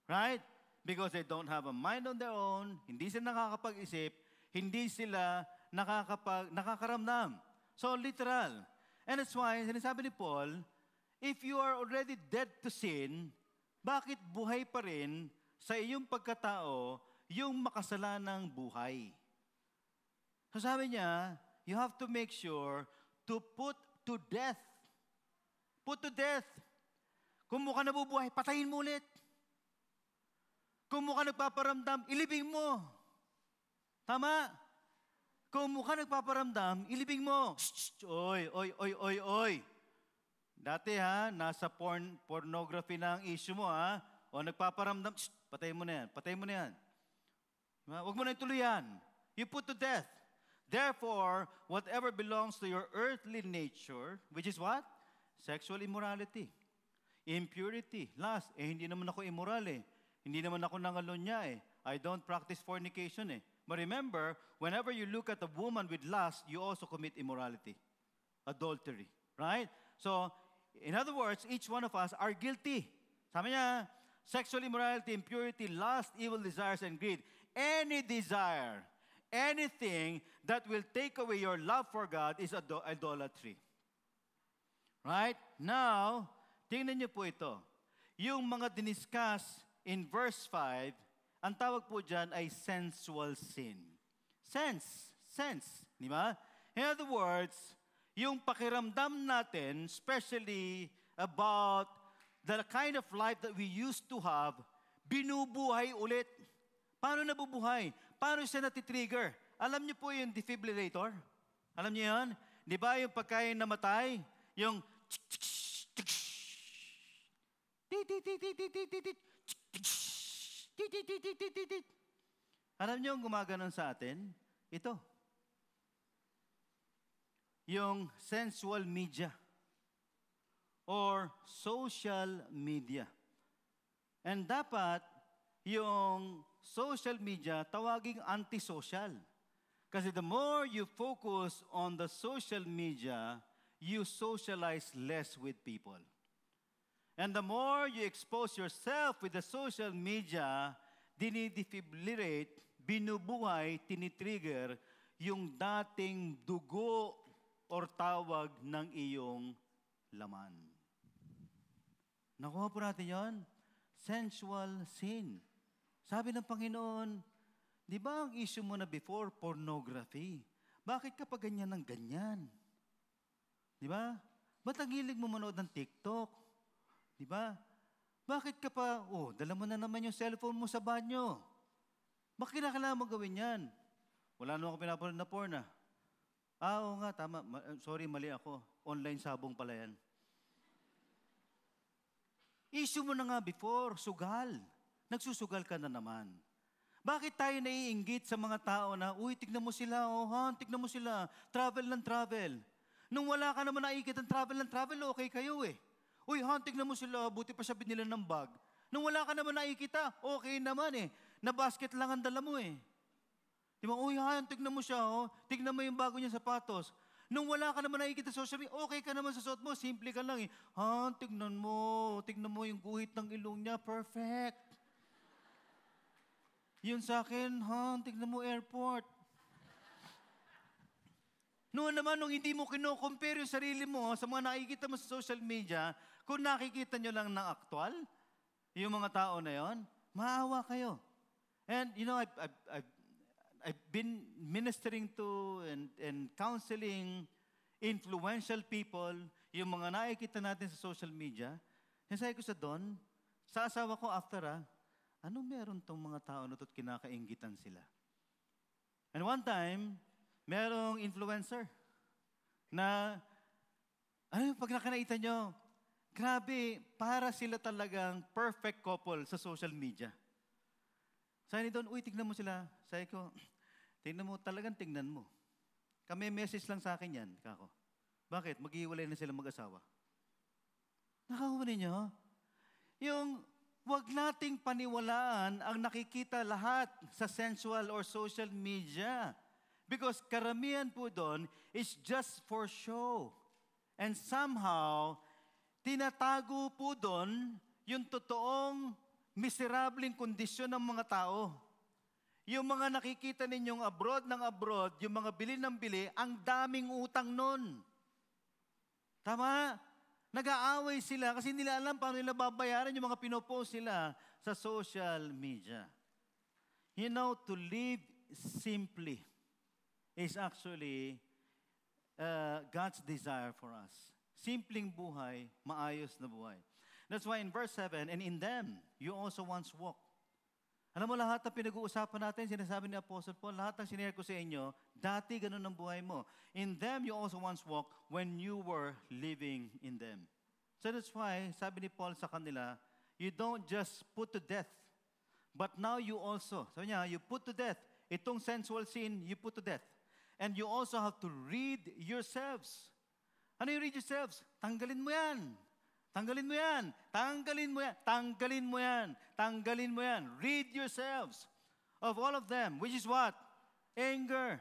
Right? because they don't have a mind on their own, hindi sila nakakapag-isip, hindi sila nakakapag, nakakaramdam. So literal. And that's why, sinasabi ni Paul, if you are already dead to sin, bakit buhay pa rin sa iyong pagkatao yung makasalanang buhay? So sabi niya, you have to make sure to put to death. Put to death. Kung mukha nabubuhay, patayin mo ulit. Kung mukha nagpaparamdam, ilibing mo. Tama? Kung mukha nagpaparamdam, ilibing mo. oy, oy, oy, oy, oy. Dati ha, nasa porn, pornography na ang issue mo ha. O nagpaparamdam, shh, patay mo na yan, patay mo na yan. Huwag mo na ituluyan. You put to death. Therefore, whatever belongs to your earthly nature, which is what? Sexual immorality, impurity, lust. Eh, hindi naman ako immoral eh. Hindi naman ako nangalon niya eh. I don't practice fornication eh. But remember, whenever you look at a woman with lust, you also commit immorality, adultery, right? So, in other words, each one of us are guilty. Sabi niya, sexual immorality, impurity, lust, evil desires, and greed. Any desire, anything that will take away your love for God is idol- idolatry. Right? Now, tingnan niyo po ito. Yung mga diniscuss in verse 5, ang tawag po dyan ay sensual sin. Sense, sense, di ba? In other words, yung pakiramdam natin, especially about the kind of life that we used to have, binubuhay ulit. Paano nabubuhay? Paano siya natitrigger? Alam niyo po yung defibrillator? Alam niyo yan? Di ba yung pagkain namatay? Yung alam niyo ang gumaganon sa atin? Ito. Yung sensual media or social media. And dapat yung social media tawaging antisocial. Kasi the more you focus on the social media, you socialize less with people. And the more you expose yourself with the social media, dinidefibrillate, binubuhay, tinitrigger yung dating dugo or tawag ng iyong laman. Nakuha po natin yon? Sensual sin. Sabi ng Panginoon, di ba ang issue mo na before, pornography? Bakit ka pa ganyan ng ganyan? Di ba? Ba't ang hilig mo manood ng TikTok? Di ba? Bakit ka pa, oh, dala mo na naman yung cellphone mo sa banyo. Bakit na kailangan mo gawin yan? Wala na ako pinapanood na porn ah. Ah, oo nga, tama. Ma- eh, sorry, mali ako. Online sabong pala yan. Issue mo na nga before, sugal. Nagsusugal ka na naman. Bakit tayo naiinggit sa mga tao na, uy, tignan mo sila, oh, ha, tignan mo sila, travel ng travel. Nung wala ka naman naikit ang travel ng travel, okay kayo eh. Uy, han, tignan mo sila, buti pa sabit nila ng bag. Nung wala ka naman nakikita, okay naman eh. Na basket lang ang dala mo eh. Di ba, uy, han, tignan mo siya, oh. tignan mo yung bago niya sapatos. Nung wala ka naman nakikita sa social media, okay ka naman sa suot mo, simple ka lang eh. Ha, tignan mo, tignan mo yung guhit ng ilong niya, perfect. Yun sa akin, ha, tignan mo airport. Noon naman, nung hindi mo kinocompare yung sarili mo oh, sa mga nakikita mo sa social media, kung nakikita nyo lang ng aktwal, yung mga tao na yon, maawa kayo. And you know, I've, I've, I've, I've been ministering to and, and counseling influential people, yung mga nakikita natin sa social media. And sabi ko sa Don, sa asawa ko after ah, ano meron tong mga tao na to't kinakaingitan sila? And one time, merong influencer na, ano yung pag nakanaita nyo, Grabe, para sila talagang perfect couple sa social media. Sabi ni Don, uy, tignan mo sila. Sabi ko, tignan mo, talagang tignan mo. Kami message lang sa akin yan, kako. Bakit? Maghiwalay na sila mag-asawa. Nakakuha niyo? Oh. Yung wag nating paniwalaan ang nakikita lahat sa sensual or social media. Because karamihan po doon is just for show. And somehow, Tinatago po doon yung totoong miserabling kondisyon ng mga tao. Yung mga nakikita ninyong abroad ng abroad, yung mga bili ng bili, ang daming utang noon. Tama? Nag-aaway sila kasi hindi nila alam paano nila babayaran yung mga pinopost sila sa social media. You know, to live simply is actually uh, God's desire for us. Simpleng buhay, maayos na buhay. That's why in verse 7, and in them, you also once walked. Alam mo lahat ng pinag-uusapan natin, sinasabi ni Apostle Paul, lahat ng sinare ko sa inyo, dati ganun ang buhay mo. In them you also once walked when you were living in them. So that's why, sabi ni Paul sa kanila, you don't just put to death, but now you also, sabi niya, you put to death, itong sensual sin, you put to death. And you also have to read yourselves. Ano yung read yourselves? Tanggalin mo yan. Tanggalin mo yan. Tanggalin mo yan. Tanggalin mo yan. Tanggalin mo yan. Read yourselves of all of them, which is what? Anger.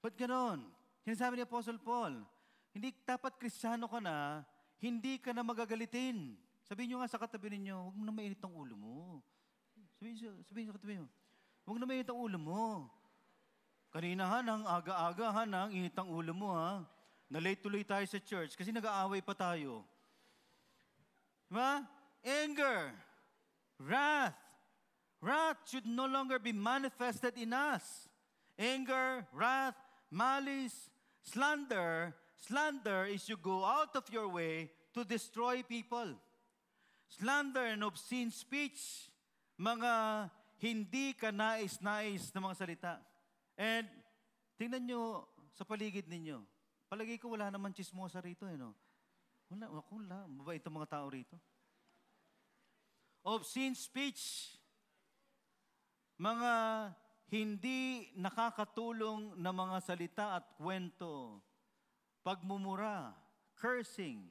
Ba't ganon? Sinasabi ni Apostle Paul, hindi dapat kristyano ka na, hindi ka na magagalitin. Sabihin nyo nga sa katabi ninyo, huwag mo na mainit ang ulo mo. Sabihin, sabihin sa katabi nyo, huwag na mainit ang ulo mo. Kanina ha, nang aga-aga ha, nang init ang ulo mo ha. Na-late tuloy tayo sa church kasi nag-aaway pa tayo. Diba? Anger, wrath. Wrath should no longer be manifested in us. Anger, wrath, malice, slander. Slander is you go out of your way to destroy people. Slander and obscene speech, mga hindi ka nais-nais na mga salita. And tingnan nyo sa paligid ninyo. Palagay ko wala naman chismosa rito, eh, no? Wala, wala. Mabait itong mga tao rito. Obscene speech. Mga hindi nakakatulong na mga salita at kwento. Pagmumura, cursing,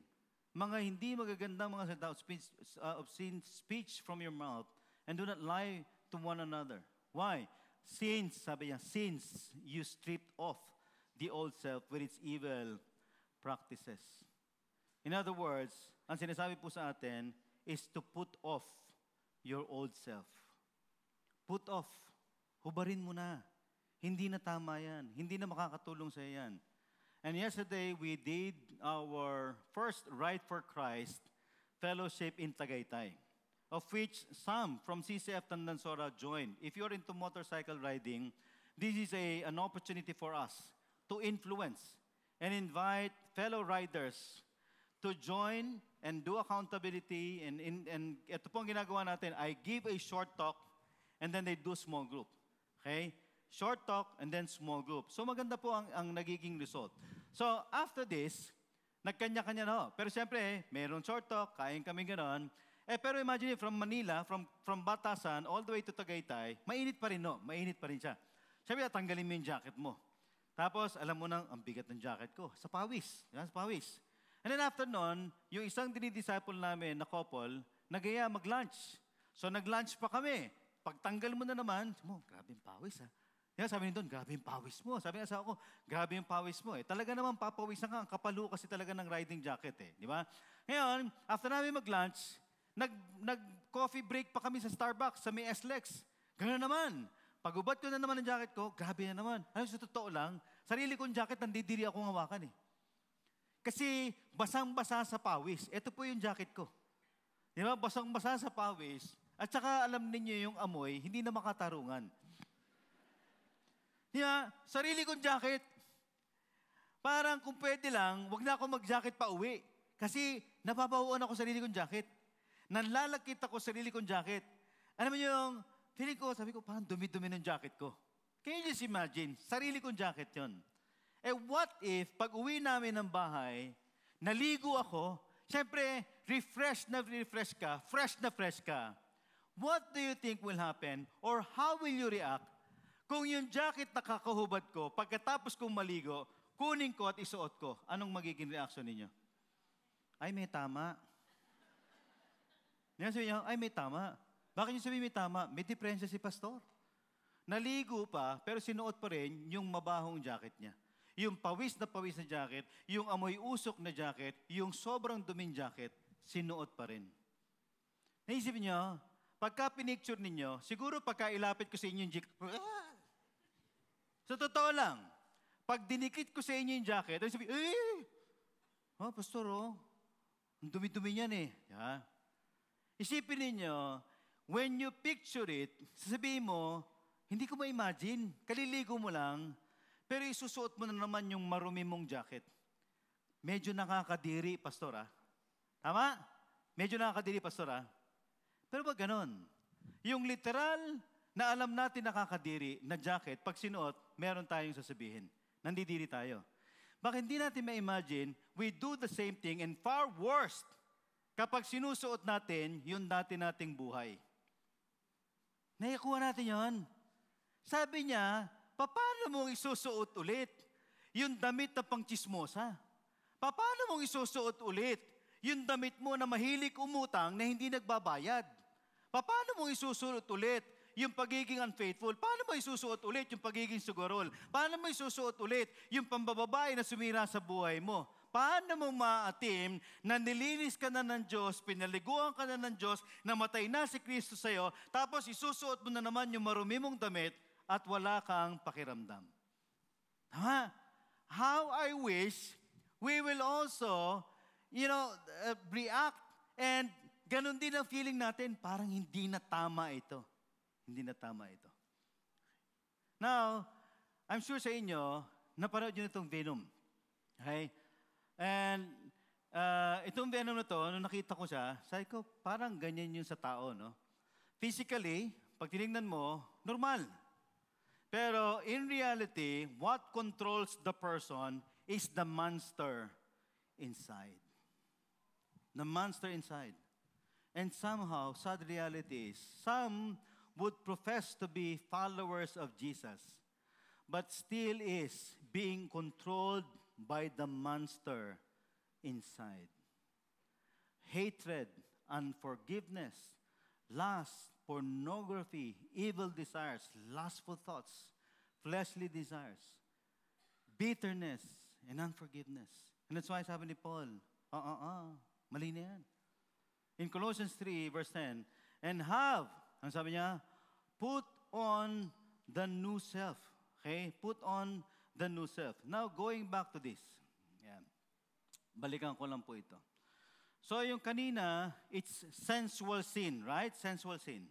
mga hindi magagandang mga salita, speech, uh, obscene speech from your mouth, and do not lie to one another. Why? Since, sabi niya, since you stripped off the old self with its evil practices. In other words, ang sinasabi po sa atin is to put off your old self. Put off. Hubarin mo na. Hindi na tama yan. Hindi na makakatulong sa yan. And yesterday, we did our first Right for Christ fellowship in Tagaytay, of which some from CCF Tandansora joined. If you're into motorcycle riding, this is a, an opportunity for us to influence and invite fellow riders to join and do accountability. And, and, and ito po ang ginagawa natin, I give a short talk and then they do small group. Okay? Short talk and then small group. So maganda po ang, ang nagiging result. So after this, nagkanya-kanya na ho. Oh. Pero siyempre, eh, meron short talk, kain kami ganon. Eh, pero imagine from Manila, from, from Batasan, all the way to Tagaytay, mainit pa rin, no? Mainit pa rin siya. Sabi, tanggalin mo yung jacket mo. Tapos, alam mo nang, ang bigat ng jacket ko. Sa pawis. Yan, sa pawis. And then after nun, yung isang dinidisciple namin na couple, nagaya mag-lunch. So nag-lunch pa kami. Pagtanggal mo na naman, mo, grabe yung pawis ha. Ah. Yan, sabi niya grabe yung pawis mo. Sabi ng asawa ko, grabe yung pawis mo eh. Talaga naman papawisan ka, ang kapalo kasi talaga ng riding jacket eh. Di ba? Ngayon, after namin mag-lunch, nag, nag-coffee break pa kami sa Starbucks, sa may SLEX. Ganun naman. Pagubad ko na naman ang jacket ko, grabe na naman. Ano sa totoo lang, sarili kong jacket, nandidiri akong hawakan eh. Kasi basang-basa sa pawis. Ito po yung jacket ko. Di ba? Basang-basa sa pawis. At saka alam ninyo yung amoy, hindi na makatarungan. Di ba? Sarili kong jacket. Parang kung pwede lang, wag na ako mag-jacket pa uwi. Kasi napabahuan ako sarili kong jacket. Nanlalakit ako sarili kong jacket. Alam mo yung feeling ko, sabi ko, parang dumi-dumi ng jacket ko. Can you just imagine? Sarili kong jacket yon. Eh what if, pag uwi namin ng bahay, naligo ako, Siyempre, refresh na refresh ka, fresh na fresh ka. What do you think will happen or how will you react kung yung jacket na kakahubad ko, pagkatapos kong maligo, kunin ko at isuot ko? Anong magiging reaction ninyo? Ay, may tama. Yan sabi niyo, ay, may tama. Bakit yung sabihin may tama? May diferensya si pastor. Naligo pa, pero sinuot pa rin yung mabahong jacket niya. Yung pawis na pawis na jacket, yung amoy usok na jacket, yung sobrang duming jacket, sinuot pa rin. Naisip niyo, pagka pinicture ninyo, siguro pagkailapit ko sa inyo yung jacket, sa so, totoo lang, pag dinikit ko sa inyo yung jacket, sabi, eh! Oh, pastor, oh. Ang dumi-dumi niyan eh. Yeah. Isipin ninyo, when you picture it, sasabihin mo, hindi ko ma-imagine, kaliligo mo lang, pero isusuot mo na naman yung marumi mong jacket. Medyo nakakadiri, pastor ah. Tama? Medyo nakakadiri, pastor ah. Pero ba ganon? Yung literal na alam natin nakakadiri na jacket, pag sinuot, meron tayong sasabihin. Nandidiri tayo. Bakit hindi natin ma-imagine, we do the same thing and far worse kapag sinusuot natin yung dati nating buhay. Naikuha natin yon. Sabi niya, paano mong isusuot ulit yung damit na pangchismosa? Paano mong isusuot ulit yung damit mo na mahilig umutang na hindi nagbabayad? Paano mong isusuot ulit yung pagiging unfaithful? Paano mo isusuot ulit yung pagiging sugurol? Paano mo isusuot ulit yung pambababae na sumira sa buhay mo? paano mo maatim na nilinis ka na ng Diyos, pinaliguan ka na ng Diyos, namatay na si Kristo sa iyo, tapos isusuot mo na naman yung marumi mong damit at wala kang pakiramdam. Tama? How I wish we will also, you know, uh, react and ganun din ang feeling natin, parang hindi na tama ito. Hindi na tama ito. Now, I'm sure sa inyo, napanood nyo itong Venom. Okay? And uh, itong venom na to, nung nakita ko siya, sabi ko, parang ganyan yung sa tao, no? Physically, pag tinignan mo, normal. Pero in reality, what controls the person is the monster inside. The monster inside. And somehow, sad reality is, some would profess to be followers of Jesus, but still is being controlled by the monster inside. Hatred, unforgiveness, lust, pornography, evil desires, lustful thoughts, fleshly desires, bitterness, and unforgiveness. And that's why sabi ni Paul, ah, ah, ah, mali na yan. In Colossians 3, verse 10, and have, ang sabi niya, put on the new self. Okay? Put on the new self. Now, going back to this. Yan. Balikan ko lang po ito. So, yung kanina, it's sensual sin, right? Sensual sin.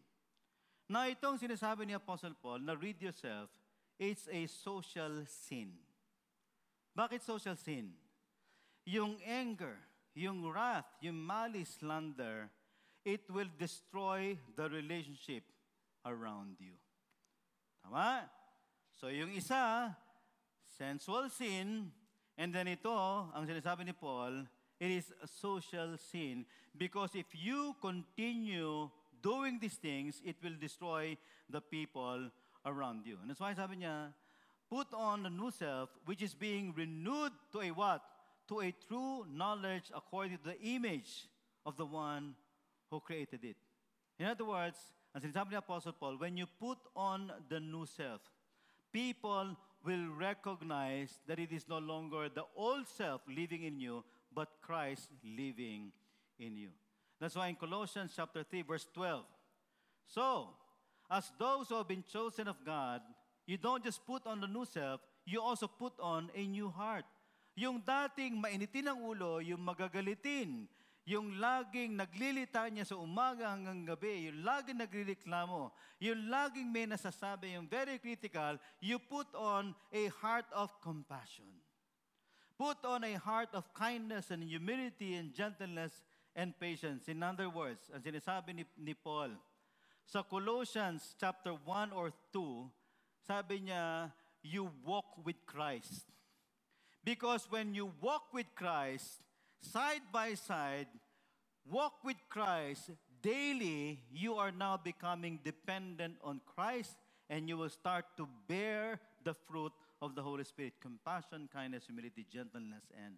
Now, itong sinasabi ni Apostle Paul, na read yourself, it's a social sin. Bakit social sin? Yung anger, yung wrath, yung malice, slander, it will destroy the relationship around you. Tama? So yung isa, sensual sin, and then ito, ang sinasabi ni Paul, it is a social sin. Because if you continue doing these things, it will destroy the people around you. And that's why sabi niya, put on the new self, which is being renewed to a what? To a true knowledge according to the image of the one who created it. In other words, as in sabi ni Apostle Paul, when you put on the new self, people will recognize that it is no longer the old self living in you, but Christ living in you. That's why in Colossians chapter 3, verse 12. So, as those who have been chosen of God, you don't just put on the new self, you also put on a new heart. Yung dating mainitin ang ulo, yung magagalitin, yung laging naglilita niya sa umaga hanggang gabi, yung laging nagrireklamo, yung laging may nasasabi, yung very critical, you put on a heart of compassion. Put on a heart of kindness and humility and gentleness and patience. In other words, ang sinasabi ni, ni Paul, sa Colossians chapter 1 or 2, sabi niya, you walk with Christ. Because when you walk with Christ, side by side, walk with Christ daily, you are now becoming dependent on Christ and you will start to bear the fruit of the Holy Spirit compassion, kindness, humility, gentleness, and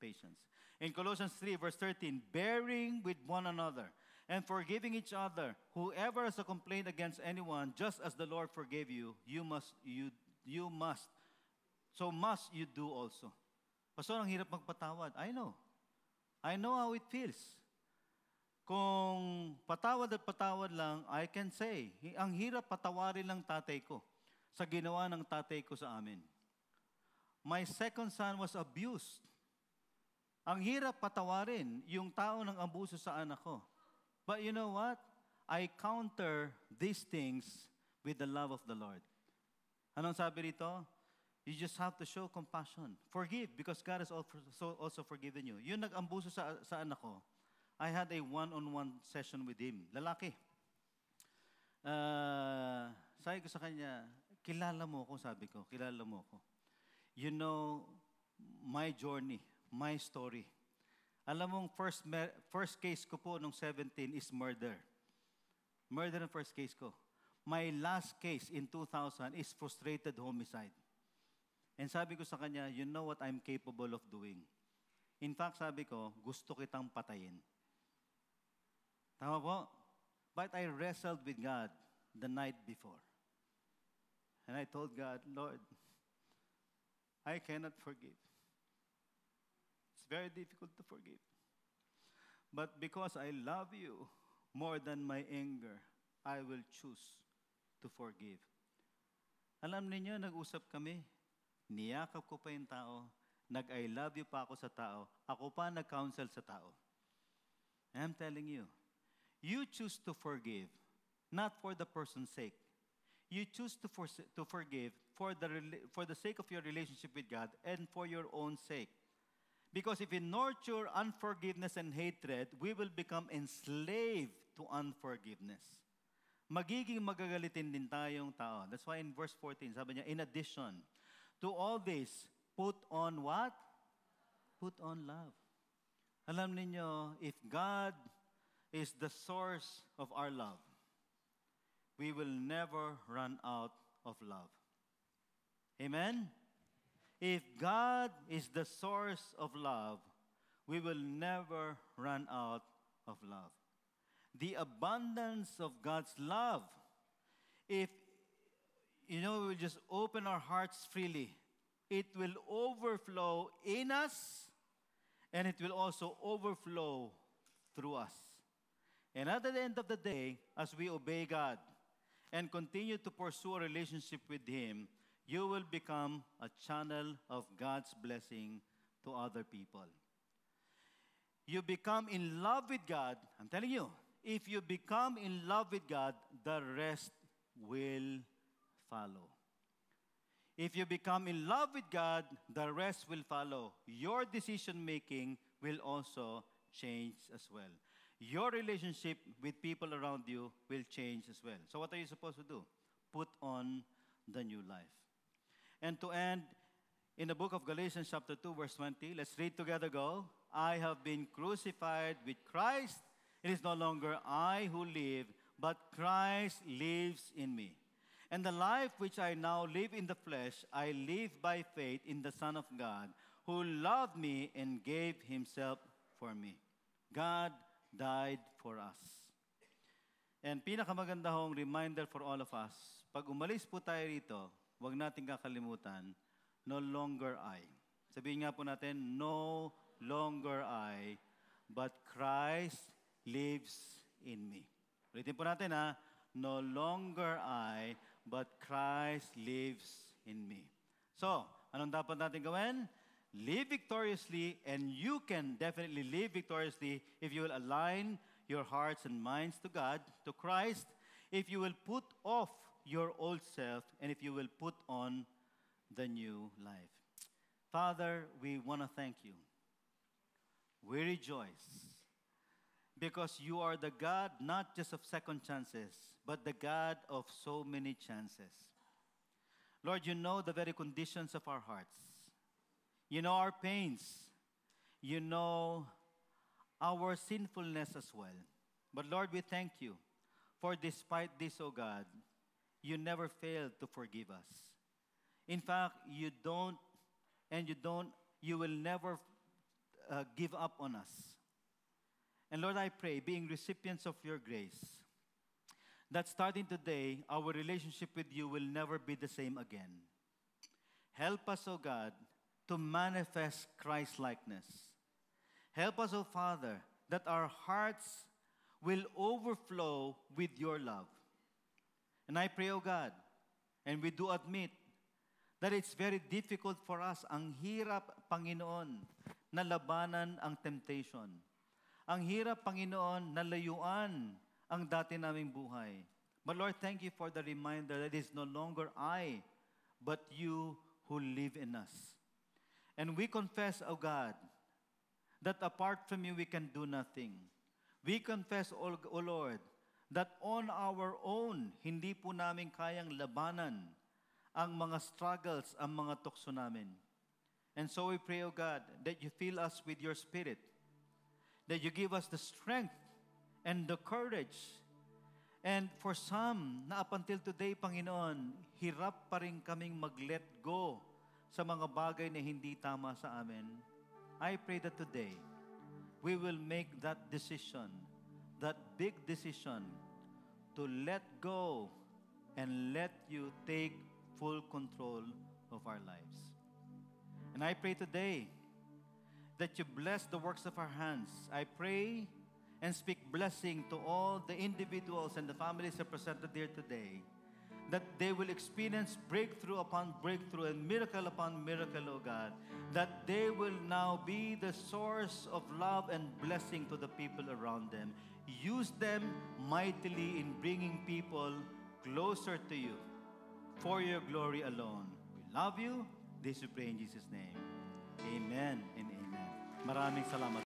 patience. In Colossians 3, verse 13, bearing with one another and forgiving each other. Whoever has a complaint against anyone, just as the Lord forgave you, you must, you, you must. So must you do also. Pastor, ang hirap magpatawad. I know. I know how it feels. Kung patawad at patawad lang, I can say, ang hirap patawarin lang tatay ko sa ginawa ng tatay ko sa amin. My second son was abused. Ang hirap patawarin yung tao ng abuso sa anak ko. But you know what? I counter these things with the love of the Lord. Anong sabi rito? You just have to show compassion. Forgive because God has also forgiven you. Yung nag-ambuso sa, sa anak ko, I had a one-on-one session with him. Lalaki. Uh, sabi ko sa kanya, kilala mo ako, sabi ko, kilala mo ako. You know, my journey, my story. Alam mong first, first case ko po nung 17 is murder. Murder ang first case ko. My last case in 2000 is frustrated homicide. And sabi ko sa kanya, you know what I'm capable of doing. In fact, sabi ko, gusto kitang patayin. Tama po? But I wrestled with God the night before. And I told God, Lord, I cannot forgive. It's very difficult to forgive. But because I love you more than my anger, I will choose to forgive. Alam niyo, nag-usap kami. Niyakap ko pa yung tao. Nag-I love you pa ako sa tao. Ako pa nag-counsel sa tao. I'm telling you, you choose to forgive, not for the person's sake. You choose to, for, to forgive for the, for the sake of your relationship with God and for your own sake. Because if we nurture unforgiveness and hatred, we will become enslaved to unforgiveness. Magiging magagalitin din tayong tao. That's why in verse 14, sabi niya, in addition to all this, put on what? Put on love. Alam niyo, if God is the source of our love. We will never run out of love. Amen? If God is the source of love, we will never run out of love. The abundance of God's love, if you know, we will just open our hearts freely, it will overflow in us and it will also overflow through us. And at the end of the day, as we obey God and continue to pursue a relationship with Him, you will become a channel of God's blessing to other people. You become in love with God. I'm telling you, if you become in love with God, the rest will follow. If you become in love with God, the rest will follow. Your decision making will also change as well your relationship with people around you will change as well. So, what are you supposed to do? Put on the new life. And to end, in the book of Galatians, chapter 2, verse 20, let's read together go. I have been crucified with Christ. It is no longer I who live, but Christ lives in me. And the life which I now live in the flesh, I live by faith in the Son of God, who loved me and gave himself for me. God died for us. And pinakamaganda hong reminder for all of us, pag umalis po tayo rito, huwag nating kakalimutan, no longer I. Sabihin nga po natin, no longer I, but Christ lives in me. Ulitin po natin ha, no longer I, but Christ lives in me. So, anong dapat natin gawin? live victoriously, and you can definitely live victoriously if you will align your hearts and minds to God, to Christ, if you will put off your old self, and if you will put on the new life. Father, we want to thank you. We rejoice because you are the God not just of second chances, but the God of so many chances. Lord, you know the very conditions of our hearts. You know our pains. You know our sinfulness as well. But Lord, we thank you for despite this, O God, you never fail to forgive us. In fact, you don't, and you don't, you will never uh, give up on us. And Lord, I pray, being recipients of your grace, that starting today, our relationship with you will never be the same again. Help us, O God, to manifest Christ likeness. Help us, O Father, that our hearts will overflow with your love. And I pray, O God, and we do admit that it's very difficult for us. Ang hirap, Panginoon, na labanan ang temptation. Ang hirap, Panginoon, na layuan ang dati naming buhay. But Lord, thank you for the reminder that it is no longer I, but you who live in us. And we confess, O God, that apart from you we can do nothing. We confess, O, Lord, that on our own, hindi po namin kayang labanan ang mga struggles, ang mga tukso namin. And so we pray, O God, that you fill us with your Spirit, that you give us the strength and the courage. And for some, na up until today, Panginoon, hirap pa rin kaming mag-let go sa mga bagay na hindi tama sa amin, I pray that today, we will make that decision, that big decision, to let go and let you take full control of our lives. And I pray today that you bless the works of our hands. I pray and speak blessing to all the individuals and the families represented here today. that they will experience breakthrough upon breakthrough and miracle upon miracle, O God. That they will now be the source of love and blessing to the people around them. Use them mightily in bringing people closer to you for your glory alone. We love you. This we pray in Jesus' name. Amen and amen. Maraming salamat.